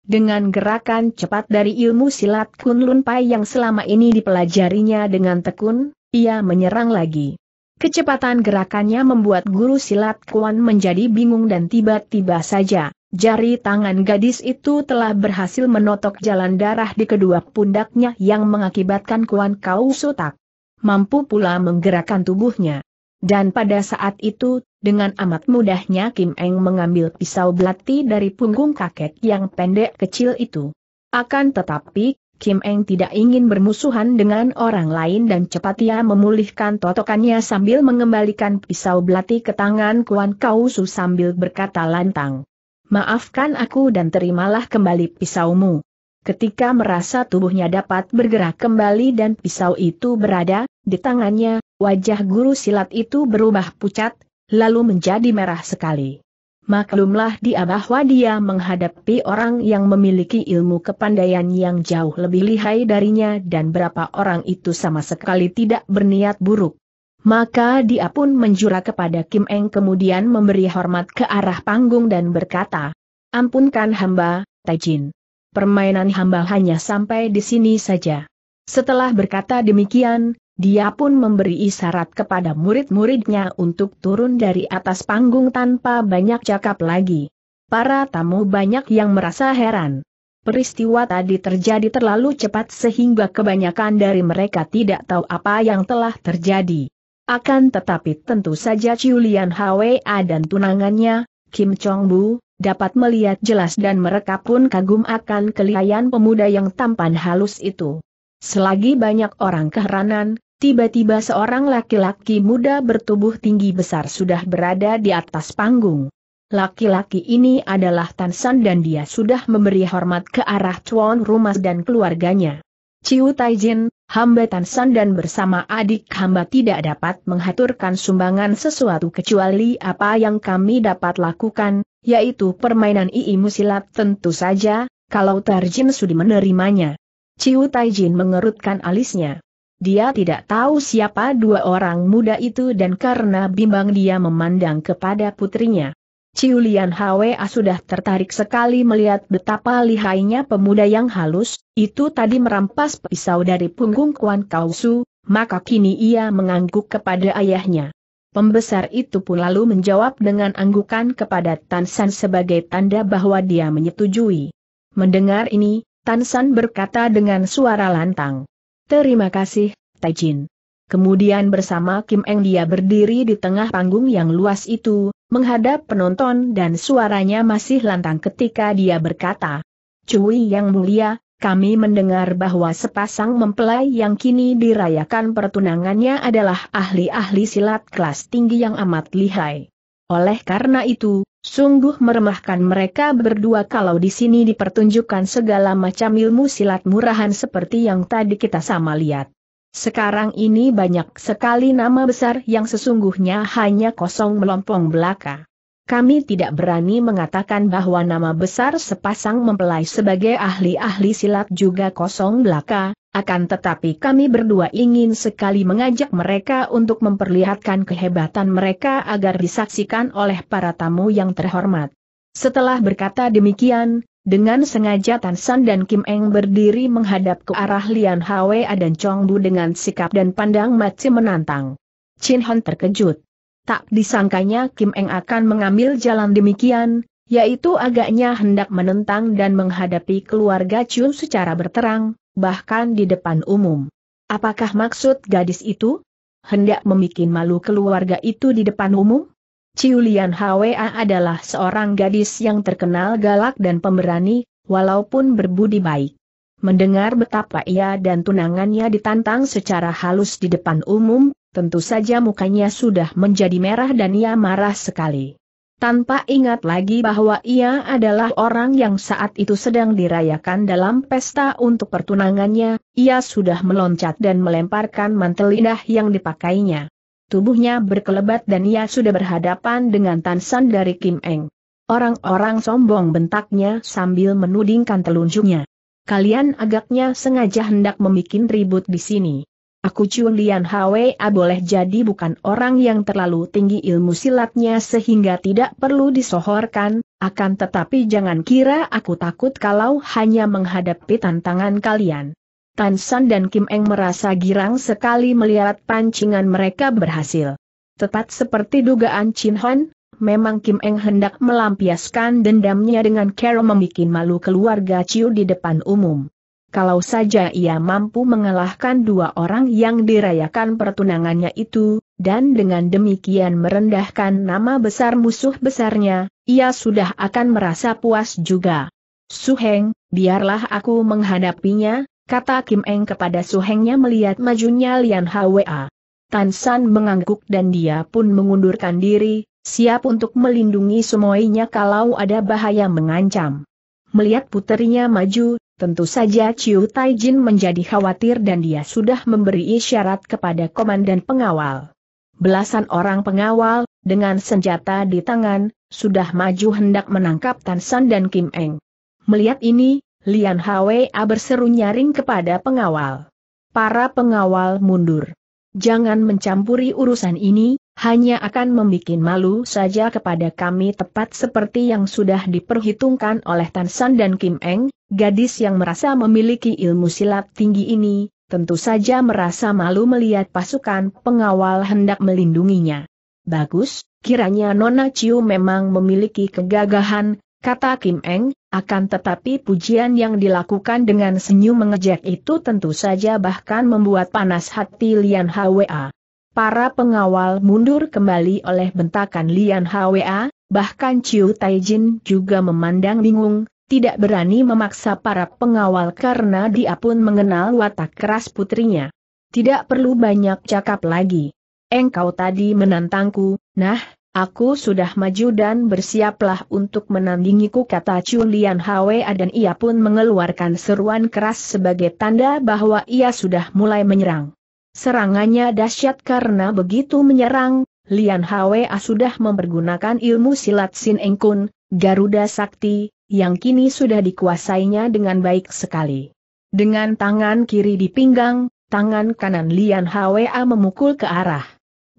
Dengan gerakan cepat dari ilmu silat Kun Lun Pai yang selama ini dipelajarinya dengan tekun, ia menyerang lagi. Kecepatan gerakannya membuat guru silat Kuan menjadi bingung dan tiba-tiba saja, jari tangan gadis itu telah berhasil menotok jalan darah di kedua pundaknya yang mengakibatkan Kuan Kau sotak. Mampu pula menggerakkan tubuhnya. Dan pada saat itu, dengan amat mudahnya Kim Eng mengambil pisau belati dari punggung kakek yang pendek kecil itu. Akan tetapi, Kim Eng tidak ingin bermusuhan dengan orang lain dan cepat ia memulihkan totokannya sambil mengembalikan pisau belati ke tangan Kuan Kausu sambil berkata lantang. Maafkan aku dan terimalah kembali pisaumu. Ketika merasa tubuhnya dapat bergerak kembali dan pisau itu berada di tangannya, wajah guru silat itu berubah pucat, lalu menjadi merah sekali. Maklumlah dia bahwa dia menghadapi orang yang memiliki ilmu kepandaian yang jauh lebih lihai darinya dan berapa orang itu sama sekali tidak berniat buruk. Maka dia pun menjura kepada Kim Eng kemudian memberi hormat ke arah panggung dan berkata, Ampunkan hamba, Taijin. Permainan hamba hanya sampai di sini saja. Setelah berkata demikian, dia pun memberi isyarat kepada murid-muridnya untuk turun dari atas panggung tanpa banyak cakap lagi. Para tamu banyak yang merasa heran. Peristiwa tadi terjadi terlalu cepat sehingga kebanyakan dari mereka tidak tahu apa yang telah terjadi. Akan tetapi tentu saja Julian Hwa dan tunangannya, Kim Chong Bu, dapat melihat jelas dan mereka pun kagum akan kelihayan pemuda yang tampan halus itu. Selagi banyak orang keheranan, tiba-tiba seorang laki-laki muda bertubuh tinggi besar sudah berada di atas panggung. Laki-laki ini adalah Tansan dan dia sudah memberi hormat ke arah tuan rumah dan keluarganya. Ciu Taijin, hamba Tansan dan bersama adik hamba tidak dapat menghaturkan sumbangan sesuatu kecuali apa yang kami dapat lakukan, yaitu permainan iimu silat tentu saja, kalau Tarjin sudi menerimanya. Ciu Taijin mengerutkan alisnya. Dia tidak tahu siapa dua orang muda itu dan karena bimbang dia memandang kepada putrinya. Ciulian Hwa sudah tertarik sekali melihat betapa lihainya pemuda yang halus, itu tadi merampas pisau dari punggung Kuan Kausu, maka kini ia mengangguk kepada ayahnya. Pembesar itu pun lalu menjawab dengan anggukan kepada Tansan sebagai tanda bahwa dia menyetujui. Mendengar ini, Tansan berkata dengan suara lantang. Terima kasih, Taijin. Kemudian bersama Kim Eng dia berdiri di tengah panggung yang luas itu, menghadap penonton dan suaranya masih lantang ketika dia berkata, Cui yang mulia, kami mendengar bahwa sepasang mempelai yang kini dirayakan pertunangannya adalah ahli-ahli silat kelas tinggi yang amat lihai. Oleh karena itu, Sungguh meremahkan mereka berdua kalau di sini dipertunjukkan segala macam ilmu silat murahan seperti yang tadi kita sama lihat. Sekarang ini banyak sekali nama besar yang sesungguhnya hanya kosong melompong belaka kami tidak berani mengatakan bahwa nama besar sepasang mempelai sebagai ahli-ahli silat juga kosong belaka, akan tetapi kami berdua ingin sekali mengajak mereka untuk memperlihatkan kehebatan mereka agar disaksikan oleh para tamu yang terhormat. Setelah berkata demikian, dengan sengaja Tan San dan Kim Eng berdiri menghadap ke arah Lian Hwa dan Chong Bu dengan sikap dan pandang mati menantang. Chin Hon terkejut tak disangkanya Kim Eng akan mengambil jalan demikian, yaitu agaknya hendak menentang dan menghadapi keluarga Chun secara berterang, bahkan di depan umum. Apakah maksud gadis itu? Hendak membuat malu keluarga itu di depan umum? Ciulian Hwa adalah seorang gadis yang terkenal galak dan pemberani, walaupun berbudi baik. Mendengar betapa ia dan tunangannya ditantang secara halus di depan umum, tentu saja mukanya sudah menjadi merah dan ia marah sekali. Tanpa ingat lagi bahwa ia adalah orang yang saat itu sedang dirayakan dalam pesta untuk pertunangannya, ia sudah meloncat dan melemparkan mantel indah yang dipakainya. Tubuhnya berkelebat dan ia sudah berhadapan dengan Tansan dari Kim Eng. Orang-orang sombong bentaknya sambil menudingkan telunjuknya. Kalian agaknya sengaja hendak membuat ribut di sini. Aku Chun Lian Hwa boleh jadi bukan orang yang terlalu tinggi ilmu silatnya sehingga tidak perlu disohorkan, akan tetapi jangan kira aku takut kalau hanya menghadapi tantangan kalian. Tan San dan Kim Eng merasa girang sekali melihat pancingan mereka berhasil. Tepat seperti dugaan Chin Hon, memang Kim Eng hendak melampiaskan dendamnya dengan cara membuat malu keluarga Chiu di depan umum kalau saja ia mampu mengalahkan dua orang yang dirayakan pertunangannya itu, dan dengan demikian merendahkan nama besar musuh besarnya, ia sudah akan merasa puas juga. Suheng, biarlah aku menghadapinya, kata Kim Eng kepada Suhengnya melihat majunya Lian Hwa. Tan San mengangguk dan dia pun mengundurkan diri, siap untuk melindungi semuanya kalau ada bahaya mengancam. Melihat puterinya maju, Tentu saja Chiu Taijin menjadi khawatir dan dia sudah memberi isyarat kepada komandan pengawal. Belasan orang pengawal, dengan senjata di tangan, sudah maju hendak menangkap Tan San dan Kim Eng. Melihat ini, Lian Hwa berseru nyaring kepada pengawal. Para pengawal mundur. Jangan mencampuri urusan ini, hanya akan membuat malu saja kepada kami tepat seperti yang sudah diperhitungkan oleh Tansan dan Kim Eng, gadis yang merasa memiliki ilmu silat tinggi ini, tentu saja merasa malu melihat pasukan pengawal hendak melindunginya. Bagus, kiranya Nona Chiu memang memiliki kegagahan, kata Kim Eng, akan tetapi pujian yang dilakukan dengan senyum mengejek itu tentu saja bahkan membuat panas hati Lian Hwa para pengawal mundur kembali oleh bentakan Lian Hwa, bahkan Chiu Taijin juga memandang bingung, tidak berani memaksa para pengawal karena dia pun mengenal watak keras putrinya. Tidak perlu banyak cakap lagi. Engkau tadi menantangku, nah, aku sudah maju dan bersiaplah untuk menandingiku kata Chiu Lian Hwa dan ia pun mengeluarkan seruan keras sebagai tanda bahwa ia sudah mulai menyerang. Serangannya dahsyat karena begitu menyerang, Lian Hwa sudah mempergunakan ilmu silat Sin Eng Kun, Garuda Sakti, yang kini sudah dikuasainya dengan baik sekali. Dengan tangan kiri di pinggang, tangan kanan Lian Hwa memukul ke arah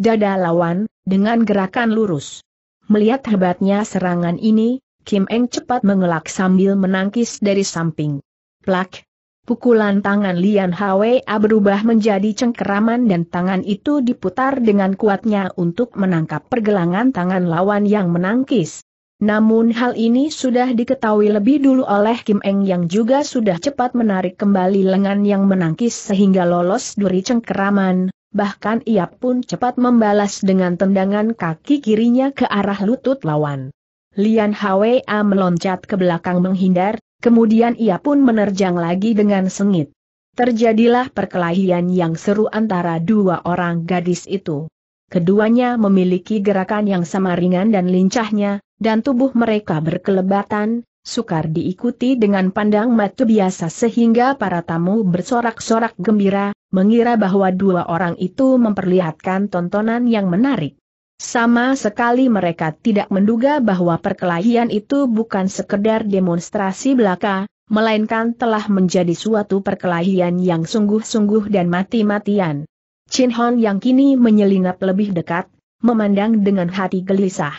dada lawan, dengan gerakan lurus. Melihat hebatnya serangan ini, Kim Eng cepat mengelak sambil menangkis dari samping. Plak, Pukulan tangan Lian Hwa berubah menjadi cengkeraman dan tangan itu diputar dengan kuatnya untuk menangkap pergelangan tangan lawan yang menangkis. Namun hal ini sudah diketahui lebih dulu oleh Kim Eng yang juga sudah cepat menarik kembali lengan yang menangkis sehingga lolos dari cengkeraman, bahkan ia pun cepat membalas dengan tendangan kaki kirinya ke arah lutut lawan. Lian Hwa meloncat ke belakang menghindar, Kemudian ia pun menerjang lagi dengan sengit. Terjadilah perkelahian yang seru antara dua orang gadis itu. Keduanya memiliki gerakan yang sama ringan dan lincahnya, dan tubuh mereka berkelebatan, sukar diikuti dengan pandang mata biasa sehingga para tamu bersorak-sorak gembira, mengira bahwa dua orang itu memperlihatkan tontonan yang menarik. Sama sekali mereka tidak menduga bahwa perkelahian itu bukan sekedar demonstrasi belaka, melainkan telah menjadi suatu perkelahian yang sungguh-sungguh dan mati-matian. Chin Hon yang kini menyelinap lebih dekat, memandang dengan hati gelisah.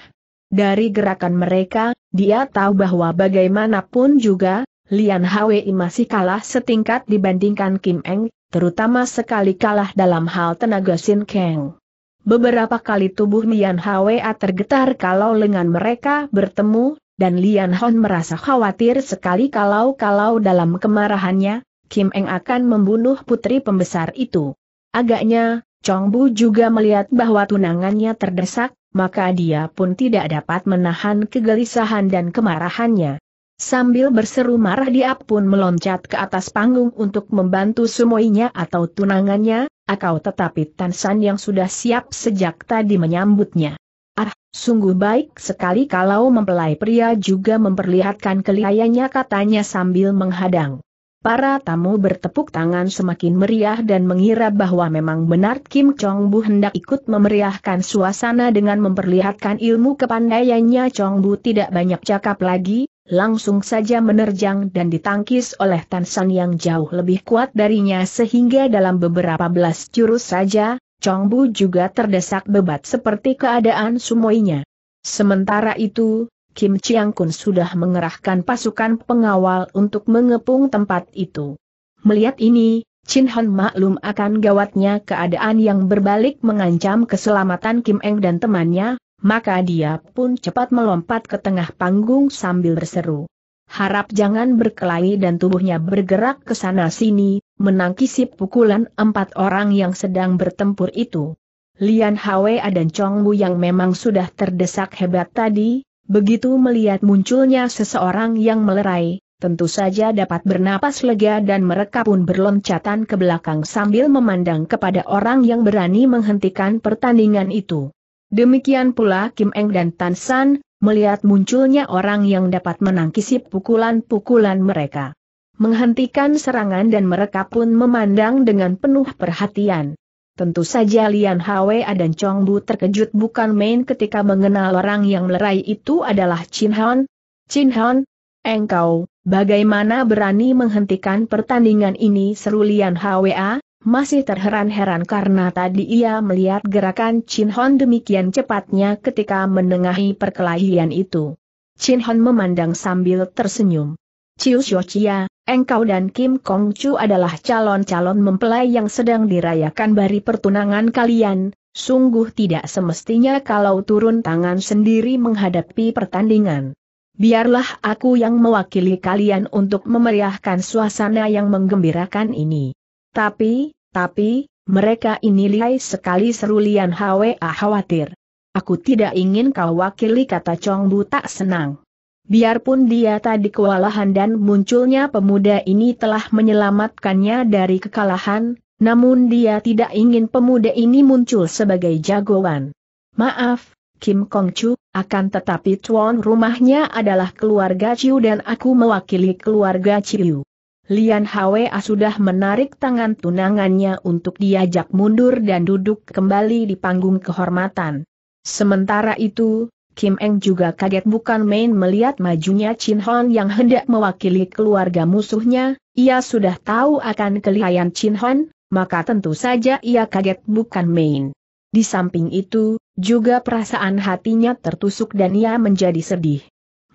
Dari gerakan mereka, dia tahu bahwa bagaimanapun juga, Lian Hwi masih kalah setingkat dibandingkan Kim Eng, terutama sekali kalah dalam hal tenaga Sin Kang. Beberapa kali tubuh Lian Hwa tergetar kalau lengan mereka bertemu, dan Lian Hon merasa khawatir sekali kalau-kalau dalam kemarahannya, Kim Eng akan membunuh putri pembesar itu. Agaknya, Chong Bu juga melihat bahwa tunangannya terdesak, maka dia pun tidak dapat menahan kegelisahan dan kemarahannya. Sambil berseru marah dia pun meloncat ke atas panggung untuk membantu sumoinya atau tunangannya, akau tetapi Tan San yang sudah siap sejak tadi menyambutnya. Ah, sungguh baik sekali kalau mempelai pria juga memperlihatkan kelihayanya katanya sambil menghadang. Para tamu bertepuk tangan semakin meriah dan mengira bahwa memang benar Kim Chong Bu hendak ikut memeriahkan suasana dengan memperlihatkan ilmu kepandaiannya Chong Bu tidak banyak cakap lagi, langsung saja menerjang dan ditangkis oleh Tan San yang jauh lebih kuat darinya sehingga dalam beberapa belas jurus saja, Chong Bu juga terdesak bebat seperti keadaan sumoinya. Sementara itu, Kim Chiang Kun sudah mengerahkan pasukan pengawal untuk mengepung tempat itu. Melihat ini, Chin Han maklum akan gawatnya keadaan yang berbalik mengancam keselamatan Kim Eng dan temannya, maka dia pun cepat melompat ke tengah panggung sambil berseru. Harap jangan berkelahi dan tubuhnya bergerak ke sana-sini, menangkisi pukulan empat orang yang sedang bertempur itu. Lian Hwa dan Chong Wu yang memang sudah terdesak hebat tadi, Begitu melihat munculnya seseorang yang melerai, tentu saja dapat bernapas lega dan mereka pun berloncatan ke belakang sambil memandang kepada orang yang berani menghentikan pertandingan itu. Demikian pula Kim Eng dan Tan San, melihat munculnya orang yang dapat menangkisi pukulan-pukulan mereka. Menghentikan serangan dan mereka pun memandang dengan penuh perhatian. Tentu saja Lian Hwa dan Chong Bu terkejut bukan main ketika mengenal orang yang melerai itu adalah Chin Hon. Chin Hon, engkau, bagaimana berani menghentikan pertandingan ini seru Lian Hwa, ah. masih terheran-heran karena tadi ia melihat gerakan Chin Hon demikian cepatnya ketika menengahi perkelahian itu. Chin Hon memandang sambil tersenyum. Ciu Chiu Chia, engkau dan Kim Kong Chu adalah calon-calon mempelai yang sedang dirayakan bari pertunangan kalian, sungguh tidak semestinya kalau turun tangan sendiri menghadapi pertandingan. Biarlah aku yang mewakili kalian untuk memeriahkan suasana yang menggembirakan ini. Tapi, tapi, mereka ini lihai sekali serulian. Hwa khawatir. Aku tidak ingin kau wakili kata Chong Bu tak senang. Biarpun dia tadi kewalahan dan munculnya pemuda ini telah menyelamatkannya dari kekalahan, namun dia tidak ingin pemuda ini muncul sebagai jagoan. Maaf, Kim Kong Chu, akan tetapi tuan rumahnya adalah keluarga Chiu dan aku mewakili keluarga Chiu. Lian Hwa sudah menarik tangan tunangannya untuk diajak mundur dan duduk kembali di panggung kehormatan. Sementara itu, Kim Eng juga kaget bukan main melihat majunya Chin Hon yang hendak mewakili keluarga musuhnya, ia sudah tahu akan kelihayan Chin Hon, maka tentu saja ia kaget bukan main. Di samping itu, juga perasaan hatinya tertusuk dan ia menjadi sedih.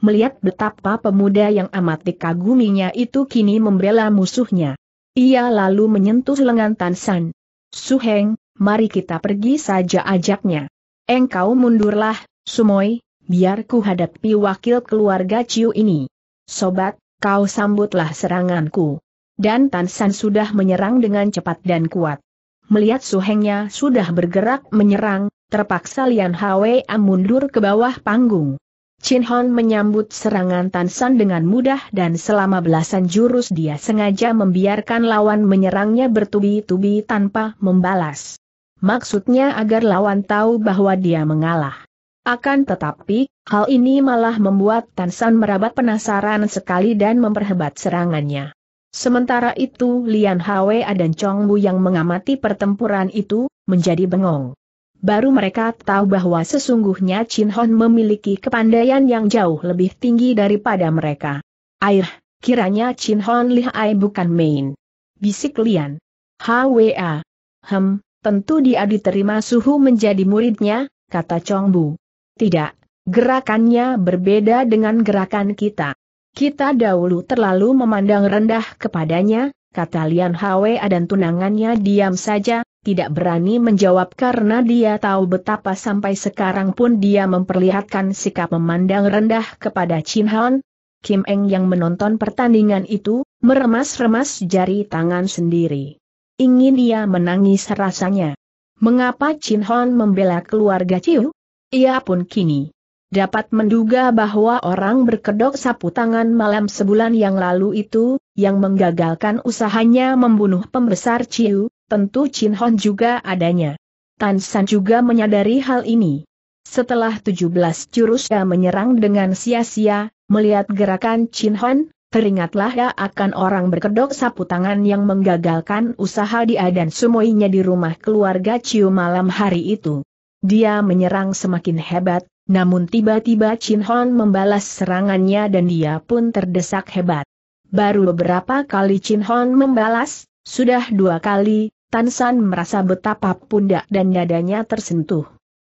Melihat betapa pemuda yang amat dikaguminya itu kini membela musuhnya. Ia lalu menyentuh lengan Tan San. Suheng, mari kita pergi saja ajaknya. Engkau mundurlah, Sumoi, biar ku hadapi wakil keluarga Ciu ini. Sobat, kau sambutlah seranganku. Dan Tan San sudah menyerang dengan cepat dan kuat. Melihat suhengnya sudah bergerak menyerang, terpaksa Lian Hwa mundur ke bawah panggung. Chin Hon menyambut serangan Tan San dengan mudah dan selama belasan jurus dia sengaja membiarkan lawan menyerangnya bertubi-tubi tanpa membalas. Maksudnya agar lawan tahu bahwa dia mengalah. Akan tetapi, hal ini malah membuat Tansan merabat penasaran sekali dan memperhebat serangannya. Sementara itu Lian Hwa dan Chong Bu yang mengamati pertempuran itu, menjadi bengong. Baru mereka tahu bahwa sesungguhnya Chin Hon memiliki kepandaian yang jauh lebih tinggi daripada mereka. Air, kiranya Chin Hon lihai bukan main. Bisik Lian. Hwa. Hem, tentu dia diterima suhu menjadi muridnya, kata Chong Bu. Tidak, gerakannya berbeda dengan gerakan kita. Kita dahulu terlalu memandang rendah kepadanya, kata Lian Hwe dan tunangannya diam saja, tidak berani menjawab karena dia tahu betapa sampai sekarang pun dia memperlihatkan sikap memandang rendah kepada Chin Han. Kim Eng yang menonton pertandingan itu, meremas-remas jari tangan sendiri. Ingin ia menangis rasanya. Mengapa Chin Hon membela keluarga Chiu? Ia pun kini dapat menduga bahwa orang berkedok sapu tangan malam sebulan yang lalu itu, yang menggagalkan usahanya membunuh pembesar Ciu, tentu Chin Hon juga adanya. Tan San juga menyadari hal ini. Setelah 17 jurus ia menyerang dengan sia-sia, melihat gerakan Chin Hon, teringatlah ia akan orang berkedok sapu tangan yang menggagalkan usaha dia dan semuanya di rumah keluarga Ciu malam hari itu. Dia menyerang semakin hebat, namun tiba-tiba Chin Hon membalas serangannya dan dia pun terdesak hebat. Baru beberapa kali Chin Hon membalas, sudah dua kali, Tan San merasa betapa pundak dan dadanya tersentuh.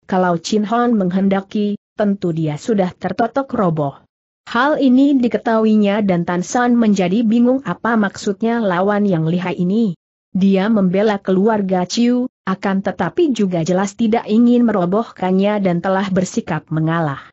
Kalau Chin Hon menghendaki, tentu dia sudah tertotok roboh. Hal ini diketahuinya dan Tan San menjadi bingung apa maksudnya lawan yang lihai ini. Dia membela keluarga Ciu, akan tetapi juga jelas tidak ingin merobohkannya dan telah bersikap mengalah.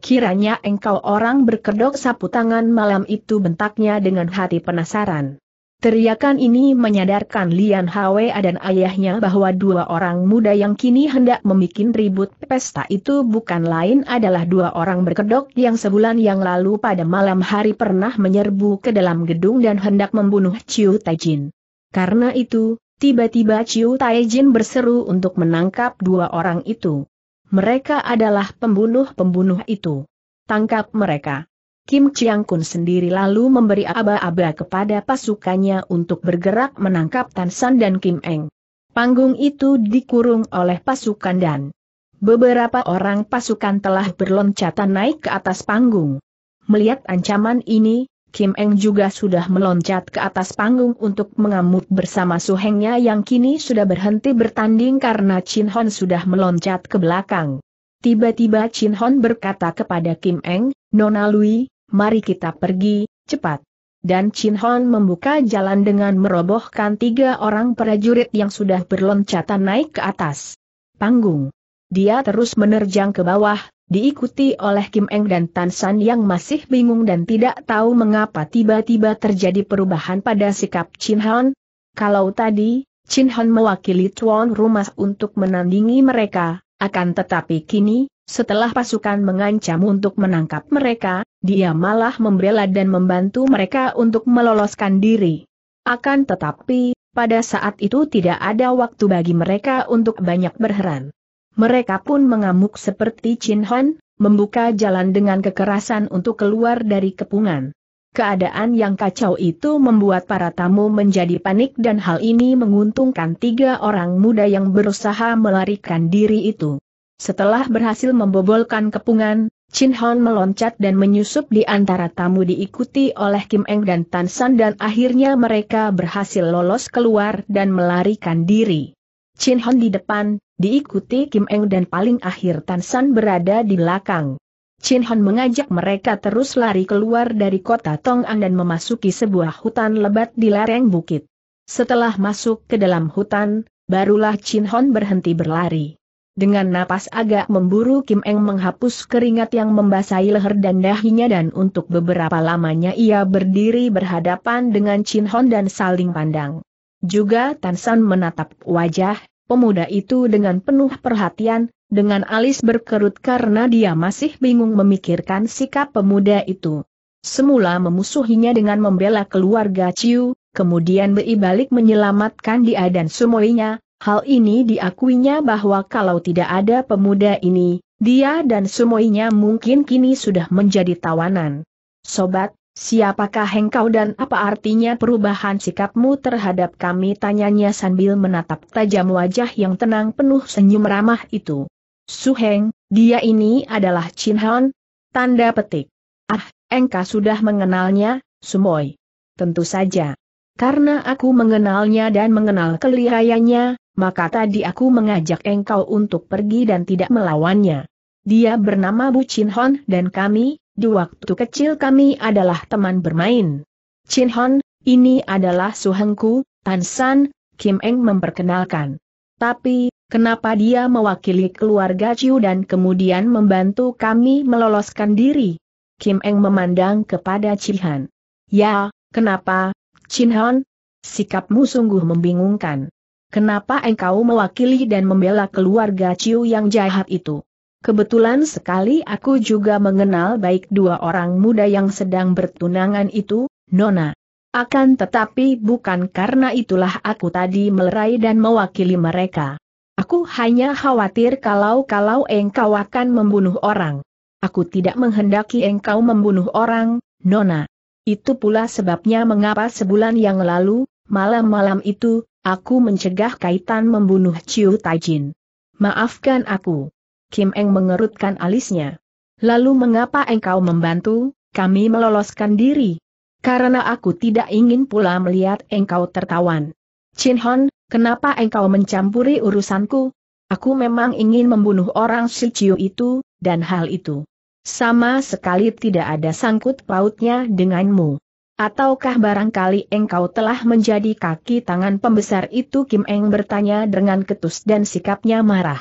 Kiranya engkau orang berkedok sapu tangan malam itu bentaknya dengan hati penasaran. Teriakan ini menyadarkan Lian Hwa dan ayahnya bahwa dua orang muda yang kini hendak membuat ribut pesta itu bukan lain adalah dua orang berkedok yang sebulan yang lalu pada malam hari pernah menyerbu ke dalam gedung dan hendak membunuh Ciu Taijin. Karena itu, tiba-tiba Chiu Taijin berseru untuk menangkap dua orang itu. Mereka adalah pembunuh-pembunuh itu. Tangkap mereka. Kim Chiang Kun sendiri lalu memberi aba-aba kepada pasukannya untuk bergerak menangkap Tan San dan Kim Eng. Panggung itu dikurung oleh pasukan dan beberapa orang pasukan telah berloncatan naik ke atas panggung. Melihat ancaman ini, Kim Eng juga sudah meloncat ke atas panggung untuk mengamuk bersama suhengnya yang kini sudah berhenti bertanding karena Chin Hon sudah meloncat ke belakang. Tiba-tiba Chin Hon berkata kepada Kim Eng, Nona Lui, mari kita pergi, cepat. Dan Chin Hon membuka jalan dengan merobohkan tiga orang prajurit yang sudah berloncatan naik ke atas panggung. Dia terus menerjang ke bawah, diikuti oleh Kim Eng dan Tan San yang masih bingung dan tidak tahu mengapa tiba-tiba terjadi perubahan pada sikap Chin Han. Kalau tadi, Chin Han mewakili tuan rumah untuk menandingi mereka, akan tetapi kini, setelah pasukan mengancam untuk menangkap mereka, dia malah membela dan membantu mereka untuk meloloskan diri. Akan tetapi, pada saat itu tidak ada waktu bagi mereka untuk banyak berheran. Mereka pun mengamuk seperti Chin Han, membuka jalan dengan kekerasan untuk keluar dari kepungan. Keadaan yang kacau itu membuat para tamu menjadi panik dan hal ini menguntungkan tiga orang muda yang berusaha melarikan diri itu. Setelah berhasil membobolkan kepungan, Chin Hon meloncat dan menyusup di antara tamu diikuti oleh Kim Eng dan Tan San dan akhirnya mereka berhasil lolos keluar dan melarikan diri. Chin Hon di depan, diikuti Kim Eng dan paling akhir Tan San berada di belakang. Chin Hon mengajak mereka terus lari keluar dari kota Tong Ang dan memasuki sebuah hutan lebat di lereng bukit. Setelah masuk ke dalam hutan, barulah Chin Hon berhenti berlari. Dengan napas agak memburu Kim Eng menghapus keringat yang membasahi leher dan dahinya dan untuk beberapa lamanya ia berdiri berhadapan dengan Chin Hon dan saling pandang. Juga Tan San menatap wajah pemuda itu dengan penuh perhatian, dengan alis berkerut karena dia masih bingung memikirkan sikap pemuda itu. Semula memusuhinya dengan membela keluarga Ciu, kemudian beibalik menyelamatkan dia dan sumoinya, hal ini diakuinya bahwa kalau tidak ada pemuda ini, dia dan sumoinya mungkin kini sudah menjadi tawanan. Sobat, Siapakah engkau dan apa artinya perubahan sikapmu terhadap kami tanyanya sambil menatap tajam wajah yang tenang penuh senyum ramah itu. Suheng, dia ini adalah Chin Han? Tanda petik. Ah, engkau sudah mengenalnya, Sumoy. Tentu saja. Karena aku mengenalnya dan mengenal kelihayanya, maka tadi aku mengajak engkau untuk pergi dan tidak melawannya. Dia bernama Bu Chin Han dan kami, di waktu kecil kami adalah teman bermain. Chin Hon, ini adalah suhengku, Tan San, Kim Eng memperkenalkan. Tapi, kenapa dia mewakili keluarga Chiu dan kemudian membantu kami meloloskan diri? Kim Eng memandang kepada Chin Han. Ya, kenapa, Chin Hon? Sikapmu sungguh membingungkan. Kenapa engkau mewakili dan membela keluarga Chiu yang jahat itu? Kebetulan sekali aku juga mengenal baik dua orang muda yang sedang bertunangan itu, Nona. Akan tetapi bukan karena itulah aku tadi melerai dan mewakili mereka. Aku hanya khawatir kalau-kalau engkau akan membunuh orang. Aku tidak menghendaki engkau membunuh orang, Nona. Itu pula sebabnya mengapa sebulan yang lalu, malam-malam itu, aku mencegah kaitan membunuh Ciu Tajin. Maafkan aku. Kim Eng mengerutkan alisnya. Lalu mengapa engkau membantu, kami meloloskan diri? Karena aku tidak ingin pula melihat engkau tertawan. Chin Hon, kenapa engkau mencampuri urusanku? Aku memang ingin membunuh orang si Chiu itu, dan hal itu sama sekali tidak ada sangkut pautnya denganmu. Ataukah barangkali engkau telah menjadi kaki tangan pembesar itu Kim Eng bertanya dengan ketus dan sikapnya marah.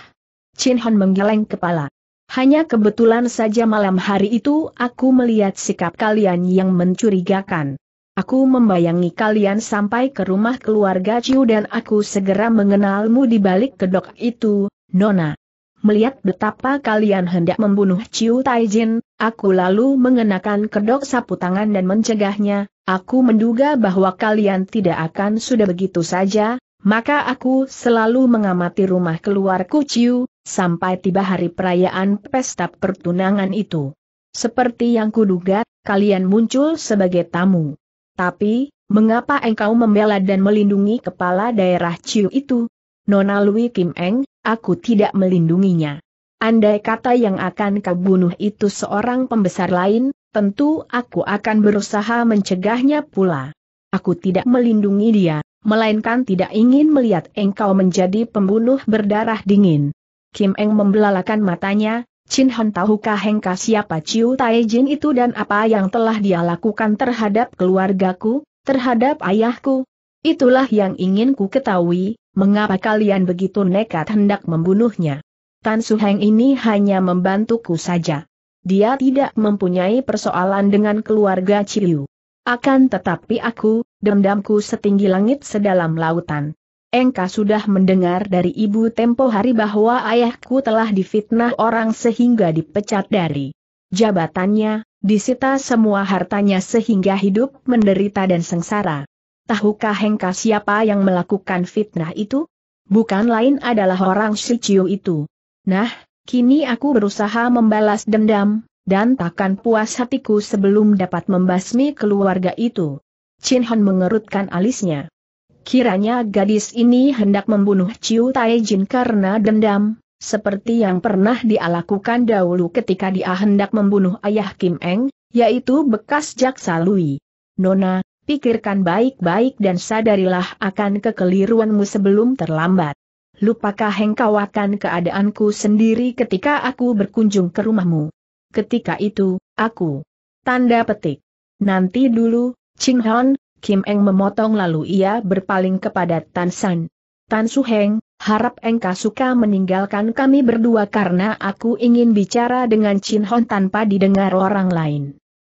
Chin Hon menggeleng kepala. Hanya kebetulan saja malam hari itu aku melihat sikap kalian yang mencurigakan. Aku membayangi kalian sampai ke rumah keluarga Chiu dan aku segera mengenalmu di balik kedok itu, Nona. Melihat betapa kalian hendak membunuh Chiu Taijin, aku lalu mengenakan kedok sapu tangan dan mencegahnya, aku menduga bahwa kalian tidak akan sudah begitu saja, maka aku selalu mengamati rumah keluarku Chiu sampai tiba hari perayaan pesta pertunangan itu. Seperti yang kuduga, kalian muncul sebagai tamu. Tapi, mengapa engkau membela dan melindungi kepala daerah Ciu itu? Nona Lui Kim Eng, aku tidak melindunginya. Andai kata yang akan kau bunuh itu seorang pembesar lain, tentu aku akan berusaha mencegahnya pula. Aku tidak melindungi dia, melainkan tidak ingin melihat engkau menjadi pembunuh berdarah dingin. Kim Eng membelalakan matanya, Chin Han tahukah Hengka siapa Ciu Tai Jin itu dan apa yang telah dia lakukan terhadap keluargaku, terhadap ayahku? Itulah yang ingin ku ketahui, mengapa kalian begitu nekat hendak membunuhnya. Tan Su Heng ini hanya membantuku saja. Dia tidak mempunyai persoalan dengan keluarga Ciu. Akan tetapi aku, dendamku setinggi langit sedalam lautan. Engkau sudah mendengar dari ibu tempo hari bahwa ayahku telah difitnah orang sehingga dipecat dari jabatannya, disita semua hartanya sehingga hidup menderita dan sengsara. Tahukah Engkau siapa yang melakukan fitnah itu? Bukan lain adalah orang Shichio itu. Nah, kini aku berusaha membalas dendam, dan takkan puas hatiku sebelum dapat membasmi keluarga itu. Chin Hon mengerutkan alisnya. Kiranya gadis ini hendak membunuh Ciu Taijin karena dendam, seperti yang pernah dialakukan dahulu ketika dia hendak membunuh ayah Kim Eng, yaitu bekas jaksa Lui. Nona, pikirkan baik-baik dan sadarilah akan kekeliruanmu sebelum terlambat. Lupakah engkau akan keadaanku sendiri ketika aku berkunjung ke rumahmu? Ketika itu, aku. Tanda petik. Nanti dulu, Ching Hon, Kim Eng memotong lalu ia berpaling kepada Tan San. Tan Su Heng, harap engkau suka meninggalkan kami berdua karena aku ingin bicara dengan Chin Hon tanpa didengar orang lain.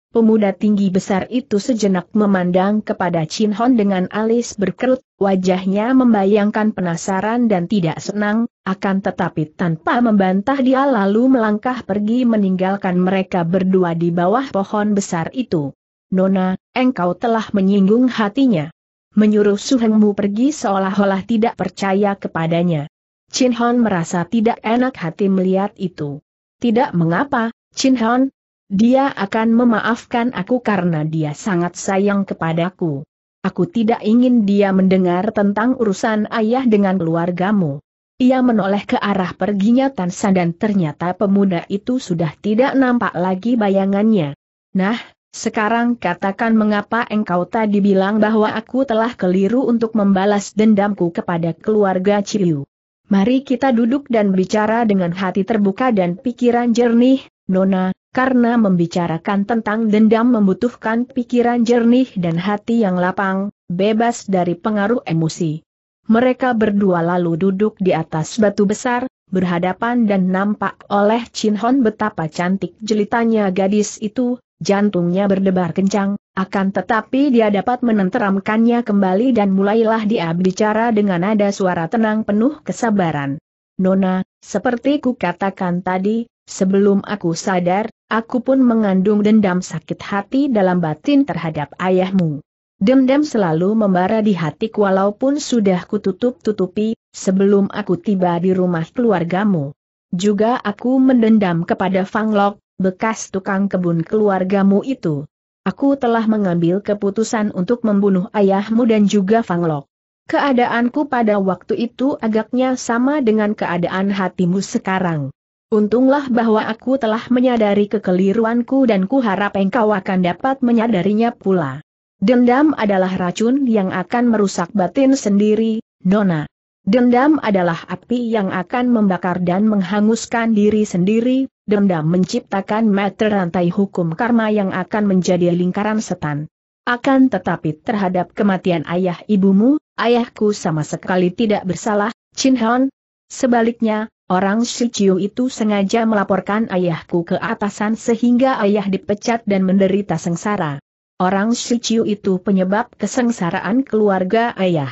Pemuda tinggi besar itu sejenak memandang kepada Chin Hon dengan alis berkerut, wajahnya membayangkan penasaran dan tidak senang, akan tetapi tanpa membantah dia lalu melangkah pergi meninggalkan mereka berdua di bawah pohon besar itu. Nona, engkau telah menyinggung hatinya. Menyuruh suhengmu pergi seolah-olah tidak percaya kepadanya. Chin Hon merasa tidak enak hati melihat itu. Tidak mengapa, Chin Hon. Dia akan memaafkan aku karena dia sangat sayang kepadaku. Aku tidak ingin dia mendengar tentang urusan ayah dengan keluargamu. Ia menoleh ke arah perginya Tansan dan ternyata pemuda itu sudah tidak nampak lagi bayangannya. Nah, sekarang katakan mengapa engkau tadi bilang bahwa aku telah keliru untuk membalas dendamku kepada keluarga Ciliu. Mari kita duduk dan bicara dengan hati terbuka dan pikiran jernih, Nona, karena membicarakan tentang dendam membutuhkan pikiran jernih dan hati yang lapang, bebas dari pengaruh emosi. Mereka berdua lalu duduk di atas batu besar, berhadapan dan nampak oleh Chin Hon betapa cantik jelitanya gadis itu, jantungnya berdebar kencang, akan tetapi dia dapat menenteramkannya kembali dan mulailah dia bicara dengan nada suara tenang penuh kesabaran. Nona, seperti ku katakan tadi, sebelum aku sadar, aku pun mengandung dendam sakit hati dalam batin terhadap ayahmu. Dendam selalu membara di hatiku walaupun sudah kututup-tutupi, sebelum aku tiba di rumah keluargamu. Juga aku mendendam kepada Fang Lok, bekas tukang kebun keluargamu itu. Aku telah mengambil keputusan untuk membunuh ayahmu dan juga Fang Lok. Keadaanku pada waktu itu agaknya sama dengan keadaan hatimu sekarang. Untunglah bahwa aku telah menyadari kekeliruanku dan kuharap engkau akan dapat menyadarinya pula. Dendam adalah racun yang akan merusak batin sendiri, Nona. Dendam adalah api yang akan membakar dan menghanguskan diri sendiri, dendam menciptakan meter rantai hukum karma yang akan menjadi lingkaran setan. Akan tetapi terhadap kematian ayah ibumu, ayahku sama sekali tidak bersalah, Chin Hon. Sebaliknya, orang Chiu itu sengaja melaporkan ayahku ke atasan sehingga ayah dipecat dan menderita sengsara. Orang Chiu itu penyebab kesengsaraan keluarga ayah.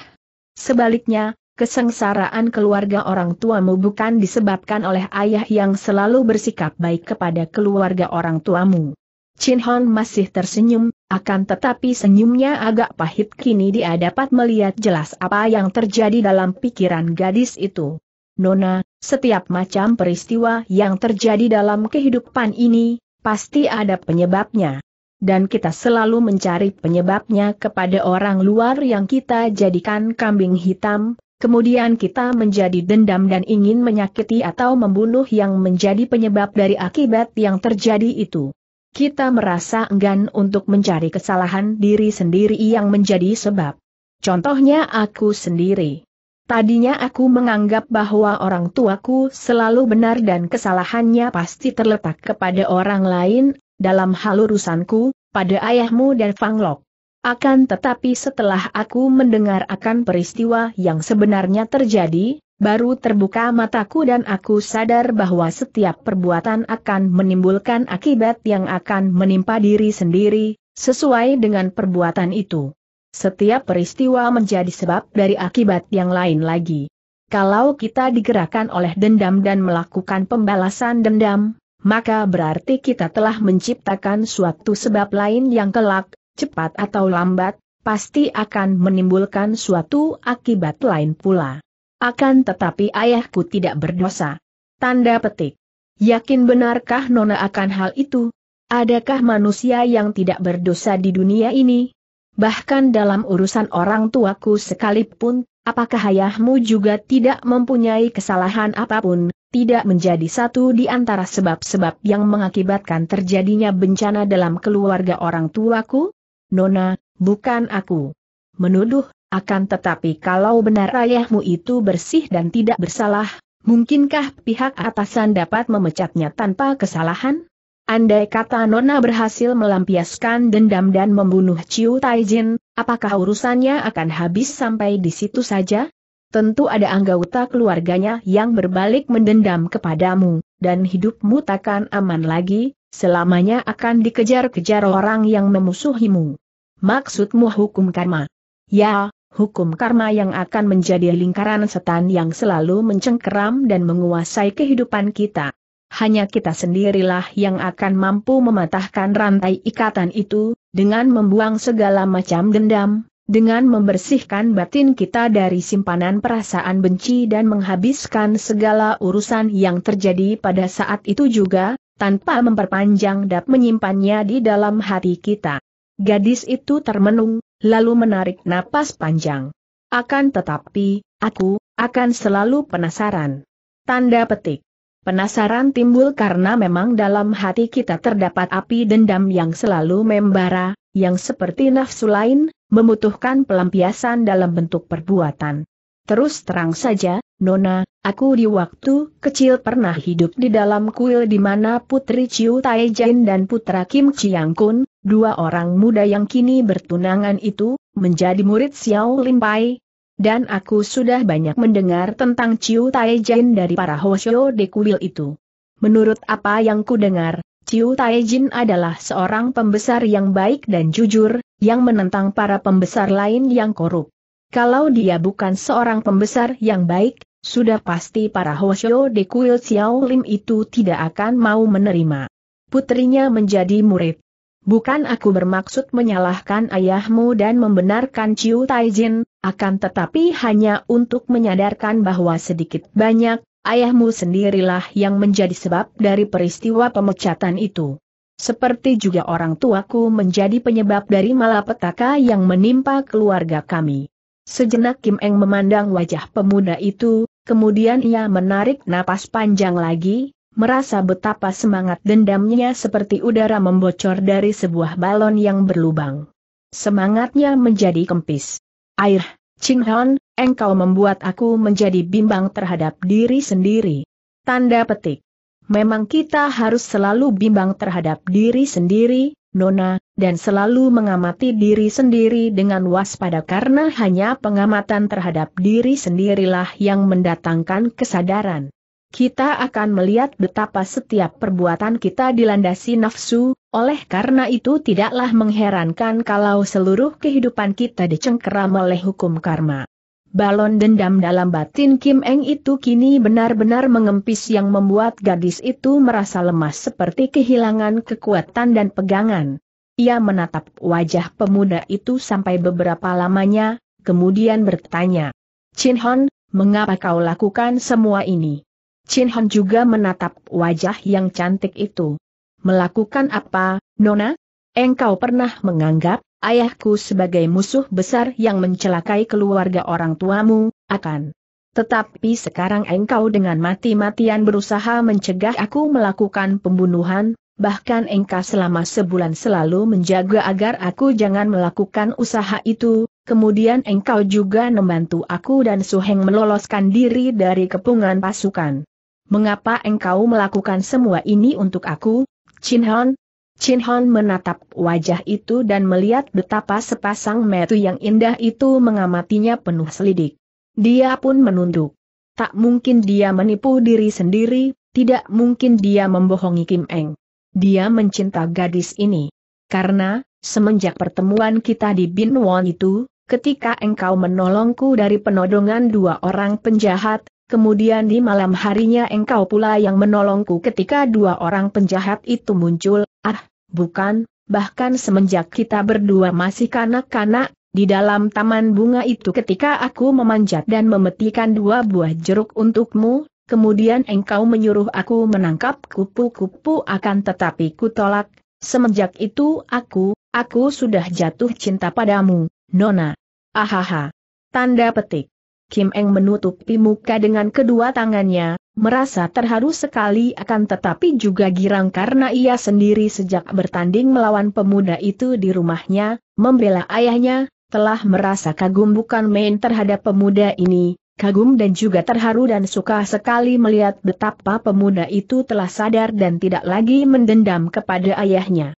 Sebaliknya, kesengsaraan keluarga orang tuamu bukan disebabkan oleh ayah yang selalu bersikap baik kepada keluarga orang tuamu. Chin Hon masih tersenyum, akan tetapi senyumnya agak pahit kini dia dapat melihat jelas apa yang terjadi dalam pikiran gadis itu. Nona, setiap macam peristiwa yang terjadi dalam kehidupan ini, pasti ada penyebabnya. Dan kita selalu mencari penyebabnya kepada orang luar yang kita jadikan kambing hitam, Kemudian kita menjadi dendam dan ingin menyakiti atau membunuh yang menjadi penyebab dari akibat yang terjadi itu. Kita merasa enggan untuk mencari kesalahan diri sendiri yang menjadi sebab. Contohnya aku sendiri. Tadinya aku menganggap bahwa orang tuaku selalu benar dan kesalahannya pasti terletak kepada orang lain, dalam hal urusanku, pada ayahmu dan Fanglok. Akan tetapi setelah aku mendengar akan peristiwa yang sebenarnya terjadi, baru terbuka mataku dan aku sadar bahwa setiap perbuatan akan menimbulkan akibat yang akan menimpa diri sendiri, sesuai dengan perbuatan itu. Setiap peristiwa menjadi sebab dari akibat yang lain lagi. Kalau kita digerakkan oleh dendam dan melakukan pembalasan dendam, maka berarti kita telah menciptakan suatu sebab lain yang kelak cepat atau lambat, pasti akan menimbulkan suatu akibat lain pula. Akan tetapi ayahku tidak berdosa. Tanda petik. Yakin benarkah Nona akan hal itu? Adakah manusia yang tidak berdosa di dunia ini? Bahkan dalam urusan orang tuaku sekalipun, apakah ayahmu juga tidak mempunyai kesalahan apapun, tidak menjadi satu di antara sebab-sebab yang mengakibatkan terjadinya bencana dalam keluarga orang tuaku? Nona, bukan aku. Menuduh, akan tetapi kalau benar ayahmu itu bersih dan tidak bersalah, mungkinkah pihak atasan dapat memecatnya tanpa kesalahan? Andai kata Nona berhasil melampiaskan dendam dan membunuh Ciu Taijin, apakah urusannya akan habis sampai di situ saja? Tentu ada anggota keluarganya yang berbalik mendendam kepadamu, dan hidupmu takkan aman lagi, selamanya akan dikejar-kejar orang yang memusuhimu. Maksudmu hukum karma? Ya, hukum karma yang akan menjadi lingkaran setan yang selalu mencengkeram dan menguasai kehidupan kita. Hanya kita sendirilah yang akan mampu mematahkan rantai ikatan itu, dengan membuang segala macam dendam, dengan membersihkan batin kita dari simpanan perasaan benci dan menghabiskan segala urusan yang terjadi pada saat itu juga, tanpa memperpanjang dan menyimpannya di dalam hati kita. Gadis itu termenung, lalu menarik napas panjang. Akan tetapi, aku akan selalu penasaran. Tanda petik. Penasaran timbul karena memang dalam hati kita terdapat api dendam yang selalu membara, yang seperti nafsu lain, membutuhkan pelampiasan dalam bentuk perbuatan. Terus terang saja, Nona, aku di waktu kecil pernah hidup di dalam kuil di mana Putri Chiu Taijin dan Putra Kim Chiang Kun, dua orang muda yang kini bertunangan itu, menjadi murid Xiao Lim Pai. Dan aku sudah banyak mendengar tentang Chiu Taijin dari para Hoshio di kuil itu. Menurut apa yang ku dengar, Chiu Taijin adalah seorang pembesar yang baik dan jujur, yang menentang para pembesar lain yang korup. Kalau dia bukan seorang pembesar yang baik, sudah pasti para Hoshio de Kuil Xiao Lim itu tidak akan mau menerima putrinya menjadi murid. Bukan aku bermaksud menyalahkan ayahmu dan membenarkan Ciu Taijin, akan tetapi hanya untuk menyadarkan bahwa sedikit banyak, ayahmu sendirilah yang menjadi sebab dari peristiwa pemecatan itu. Seperti juga orang tuaku menjadi penyebab dari malapetaka yang menimpa keluarga kami. Sejenak Kim Eng memandang wajah pemuda itu, kemudian ia menarik napas panjang lagi, merasa betapa semangat dendamnya seperti udara membocor dari sebuah balon yang berlubang. Semangatnya menjadi kempis. Air, Ching Hon, engkau membuat aku menjadi bimbang terhadap diri sendiri. Tanda petik. Memang kita harus selalu bimbang terhadap diri sendiri, Nona, dan selalu mengamati diri sendiri dengan waspada karena hanya pengamatan terhadap diri sendirilah yang mendatangkan kesadaran. Kita akan melihat betapa setiap perbuatan kita dilandasi nafsu, oleh karena itu tidaklah mengherankan kalau seluruh kehidupan kita dicengkeram oleh hukum karma. Balon dendam dalam batin Kim Eng itu kini benar-benar mengempis yang membuat gadis itu merasa lemas seperti kehilangan kekuatan dan pegangan. Ia menatap wajah pemuda itu sampai beberapa lamanya, kemudian bertanya, Chin Hon, mengapa kau lakukan semua ini? Chin Hon juga menatap wajah yang cantik itu. Melakukan apa, Nona? Engkau pernah menganggap, ayahku sebagai musuh besar yang mencelakai keluarga orang tuamu, akan. Tetapi sekarang engkau dengan mati-matian berusaha mencegah aku melakukan pembunuhan, bahkan engkau selama sebulan selalu menjaga agar aku jangan melakukan usaha itu, kemudian engkau juga membantu aku dan Suheng meloloskan diri dari kepungan pasukan. Mengapa engkau melakukan semua ini untuk aku, Chin Hon, Chin Hon menatap wajah itu dan melihat betapa sepasang metu yang indah itu mengamatinya penuh selidik. Dia pun menunduk. Tak mungkin dia menipu diri sendiri, tidak mungkin dia membohongi Kim Eng. Dia mencinta gadis ini. Karena, semenjak pertemuan kita di Bin Won itu, ketika engkau menolongku dari penodongan dua orang penjahat, Kemudian di malam harinya engkau pula yang menolongku ketika dua orang penjahat itu muncul, Ah, bukan, bahkan semenjak kita berdua masih kanak-kanak, di dalam taman bunga itu ketika aku memanjat dan memetikan dua buah jeruk untukmu, kemudian engkau menyuruh aku menangkap kupu-kupu akan tetapi kutolak, semenjak itu aku, aku sudah jatuh cinta padamu, Nona. Ahaha. Tanda petik. Kim Eng menutupi muka dengan kedua tangannya, Merasa terharu sekali akan tetapi juga girang karena ia sendiri sejak bertanding melawan pemuda itu di rumahnya, membela ayahnya, telah merasa kagum bukan main terhadap pemuda ini, kagum dan juga terharu dan suka sekali melihat betapa pemuda itu telah sadar dan tidak lagi mendendam kepada ayahnya.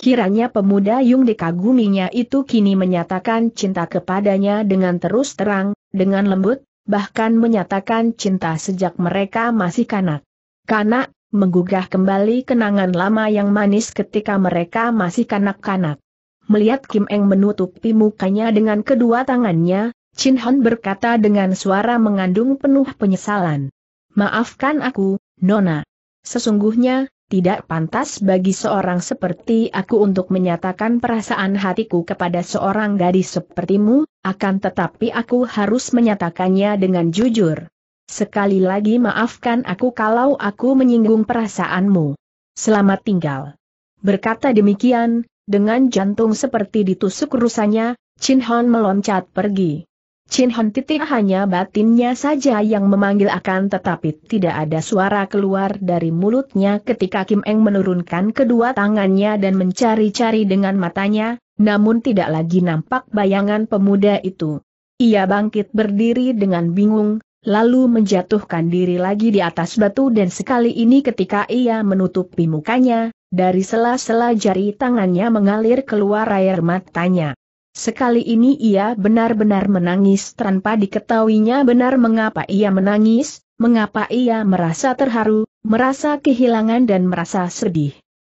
Kiranya pemuda yang dikaguminya itu kini menyatakan cinta kepadanya dengan terus terang, dengan lembut, bahkan menyatakan cinta sejak mereka masih kanak. Kanak, menggugah kembali kenangan lama yang manis ketika mereka masih kanak-kanak. Melihat Kim Eng menutupi mukanya dengan kedua tangannya, Chin Hon berkata dengan suara mengandung penuh penyesalan. Maafkan aku, Nona. Sesungguhnya, tidak pantas bagi seorang seperti aku untuk menyatakan perasaan hatiku kepada seorang gadis sepertimu, akan tetapi aku harus menyatakannya dengan jujur. Sekali lagi maafkan aku kalau aku menyinggung perasaanmu. Selamat tinggal. Berkata demikian, dengan jantung seperti ditusuk rusanya, Chin Hon meloncat pergi. Chin Hon titik hanya batinnya saja yang memanggil akan tetapi tidak ada suara keluar dari mulutnya ketika Kim Eng menurunkan kedua tangannya dan mencari-cari dengan matanya, namun tidak lagi nampak bayangan pemuda itu. Ia bangkit berdiri dengan bingung, lalu menjatuhkan diri lagi di atas batu dan sekali ini ketika ia menutupi mukanya, dari sela-sela jari tangannya mengalir keluar air matanya. Sekali ini ia benar-benar menangis tanpa diketahuinya benar mengapa ia menangis, mengapa ia merasa terharu, merasa kehilangan dan merasa sedih.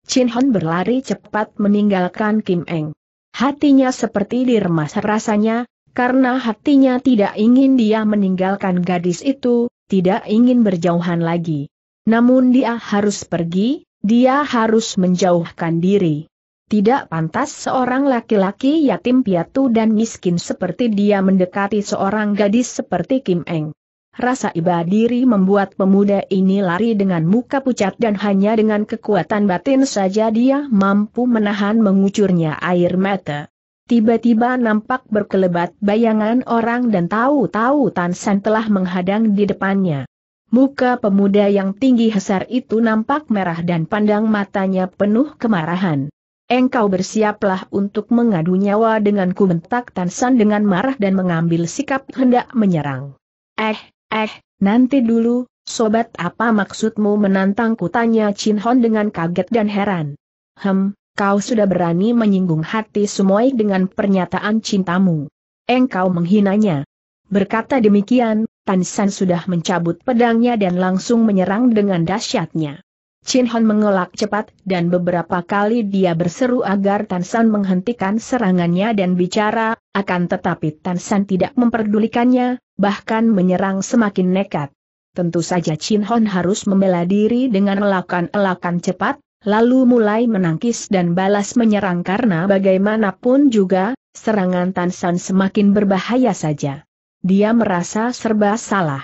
Chin Hon berlari cepat meninggalkan Kim Eng. Hatinya seperti diremas rasanya, karena hatinya tidak ingin dia meninggalkan gadis itu, tidak ingin berjauhan lagi. Namun dia harus pergi, dia harus menjauhkan diri. Tidak pantas seorang laki-laki yatim piatu dan miskin seperti dia mendekati seorang gadis seperti Kim Eng. Rasa iba diri membuat pemuda ini lari dengan muka pucat dan hanya dengan kekuatan batin saja dia mampu menahan mengucurnya air mata. Tiba-tiba nampak berkelebat bayangan orang dan tahu-tahu Tansan telah menghadang di depannya. Muka pemuda yang tinggi besar itu nampak merah dan pandang matanya penuh kemarahan. Engkau bersiaplah untuk mengadu nyawa denganku bentak Tansan dengan marah dan mengambil sikap hendak menyerang. Eh, eh, nanti dulu, sobat apa maksudmu menantangku tanya Chin Hon dengan kaget dan heran. Hem, kau sudah berani menyinggung hati Sumoy dengan pernyataan cintamu. Engkau menghinanya. Berkata demikian, Tansan sudah mencabut pedangnya dan langsung menyerang dengan dahsyatnya. Chin Hon mengelak cepat dan beberapa kali dia berseru agar Tan San menghentikan serangannya dan bicara, akan tetapi Tan San tidak memperdulikannya, bahkan menyerang semakin nekat. Tentu saja Chin Hon harus membela diri dengan elakan-elakan cepat, lalu mulai menangkis dan balas menyerang karena bagaimanapun juga, serangan Tan San semakin berbahaya saja. Dia merasa serba salah.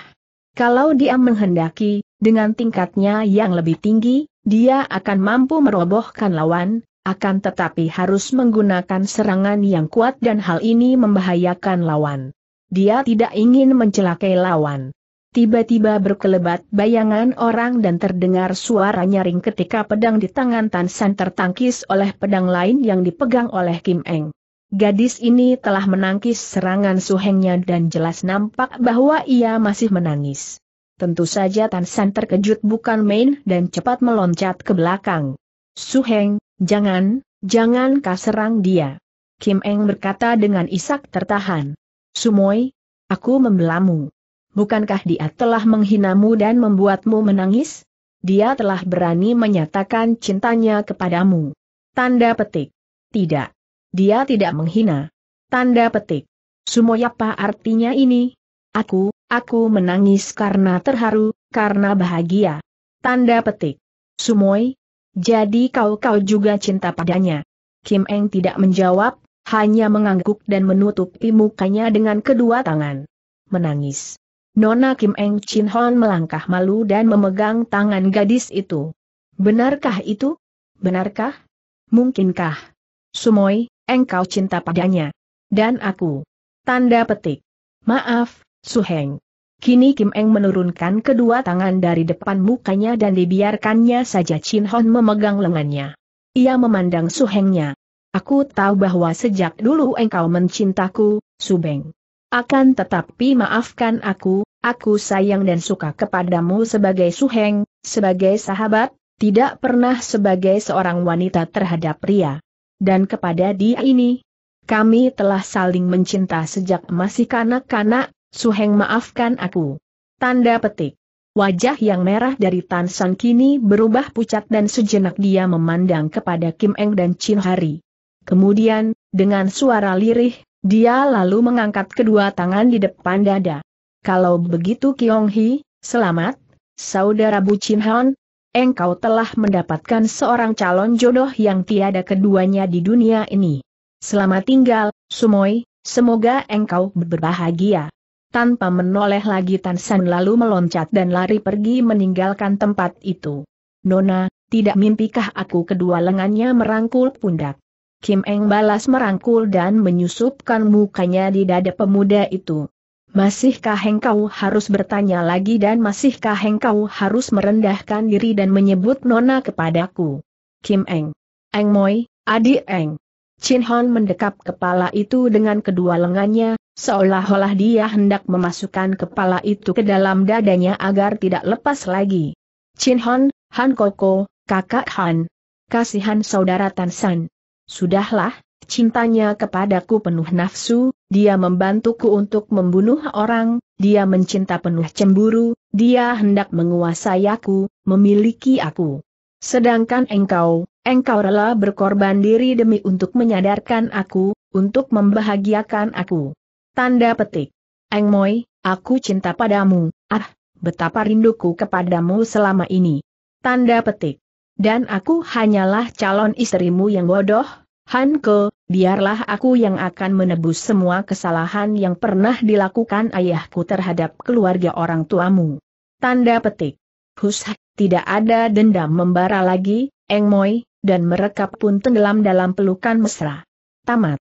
Kalau dia menghendaki, dengan tingkatnya yang lebih tinggi, dia akan mampu merobohkan lawan, akan tetapi harus menggunakan serangan yang kuat dan hal ini membahayakan lawan. Dia tidak ingin mencelakai lawan. Tiba-tiba berkelebat bayangan orang dan terdengar suara nyaring ketika pedang di tangan Tan San tertangkis oleh pedang lain yang dipegang oleh Kim Eng. Gadis ini telah menangkis serangan Su Hengnya dan jelas nampak bahwa ia masih menangis. Tentu saja Tan San terkejut bukan main dan cepat meloncat ke belakang. Suheng, jangan, jangan kau serang dia. Kim Eng berkata dengan isak tertahan. Sumoy, aku membelamu. Bukankah dia telah menghinamu dan membuatmu menangis? Dia telah berani menyatakan cintanya kepadamu. Tanda petik. Tidak. Dia tidak menghina. Tanda petik. Sumoy apa artinya ini? Aku, Aku menangis karena terharu, karena bahagia. Tanda petik. Sumoi, jadi kau-kau juga cinta padanya. Kim Eng tidak menjawab, hanya mengangguk dan menutupi mukanya dengan kedua tangan. Menangis. Nona Kim Eng Chin Hon melangkah malu dan memegang tangan gadis itu. Benarkah itu? Benarkah? Mungkinkah? Sumoy, engkau cinta padanya. Dan aku. Tanda petik. Maaf, Suheng. Kini Kim Eng menurunkan kedua tangan dari depan mukanya dan dibiarkannya saja Chin Hon memegang lengannya. Ia memandang Suhengnya. Aku tahu bahwa sejak dulu engkau mencintaku, Subeng. Akan tetapi maafkan aku, aku sayang dan suka kepadamu sebagai Suheng, sebagai sahabat, tidak pernah sebagai seorang wanita terhadap pria. Dan kepada dia ini, kami telah saling mencinta sejak masih kanak-kanak, Suheng maafkan aku. Tanda petik. Wajah yang merah dari Tan San kini berubah pucat dan sejenak dia memandang kepada Kim Eng dan Chin Hari. Kemudian, dengan suara lirih, dia lalu mengangkat kedua tangan di depan dada. Kalau begitu Kiong Hi, selamat, saudara Bu Chin Han, engkau telah mendapatkan seorang calon jodoh yang tiada keduanya di dunia ini. Selamat tinggal, Sumoi, semoga engkau berbahagia. Tanpa menoleh lagi Tan San lalu meloncat dan lari pergi meninggalkan tempat itu. Nona, tidak mimpikah aku kedua lengannya merangkul pundak? Kim Eng balas merangkul dan menyusupkan mukanya di dada pemuda itu. Masihkah engkau harus bertanya lagi dan masihkah engkau harus merendahkan diri dan menyebut nona kepadaku? Kim Eng. Eng Moi, adik Eng. Chin Hon mendekap kepala itu dengan kedua lengannya, Seolah-olah dia hendak memasukkan kepala itu ke dalam dadanya agar tidak lepas lagi. Chin Hon, Han Koko, kakak Han. Kasihan saudara Tan San. Sudahlah, cintanya kepadaku penuh nafsu, dia membantuku untuk membunuh orang, dia mencinta penuh cemburu, dia hendak menguasai aku, memiliki aku. Sedangkan engkau, engkau rela berkorban diri demi untuk menyadarkan aku, untuk membahagiakan aku. Tanda petik. Eng Moi, aku cinta padamu, ah, betapa rinduku kepadamu selama ini. Tanda petik. Dan aku hanyalah calon istrimu yang bodoh, Ke. biarlah aku yang akan menebus semua kesalahan yang pernah dilakukan ayahku terhadap keluarga orang tuamu. Tanda petik. Hus, tidak ada dendam membara lagi, Eng Moy, dan mereka pun tenggelam dalam pelukan mesra. Tamat.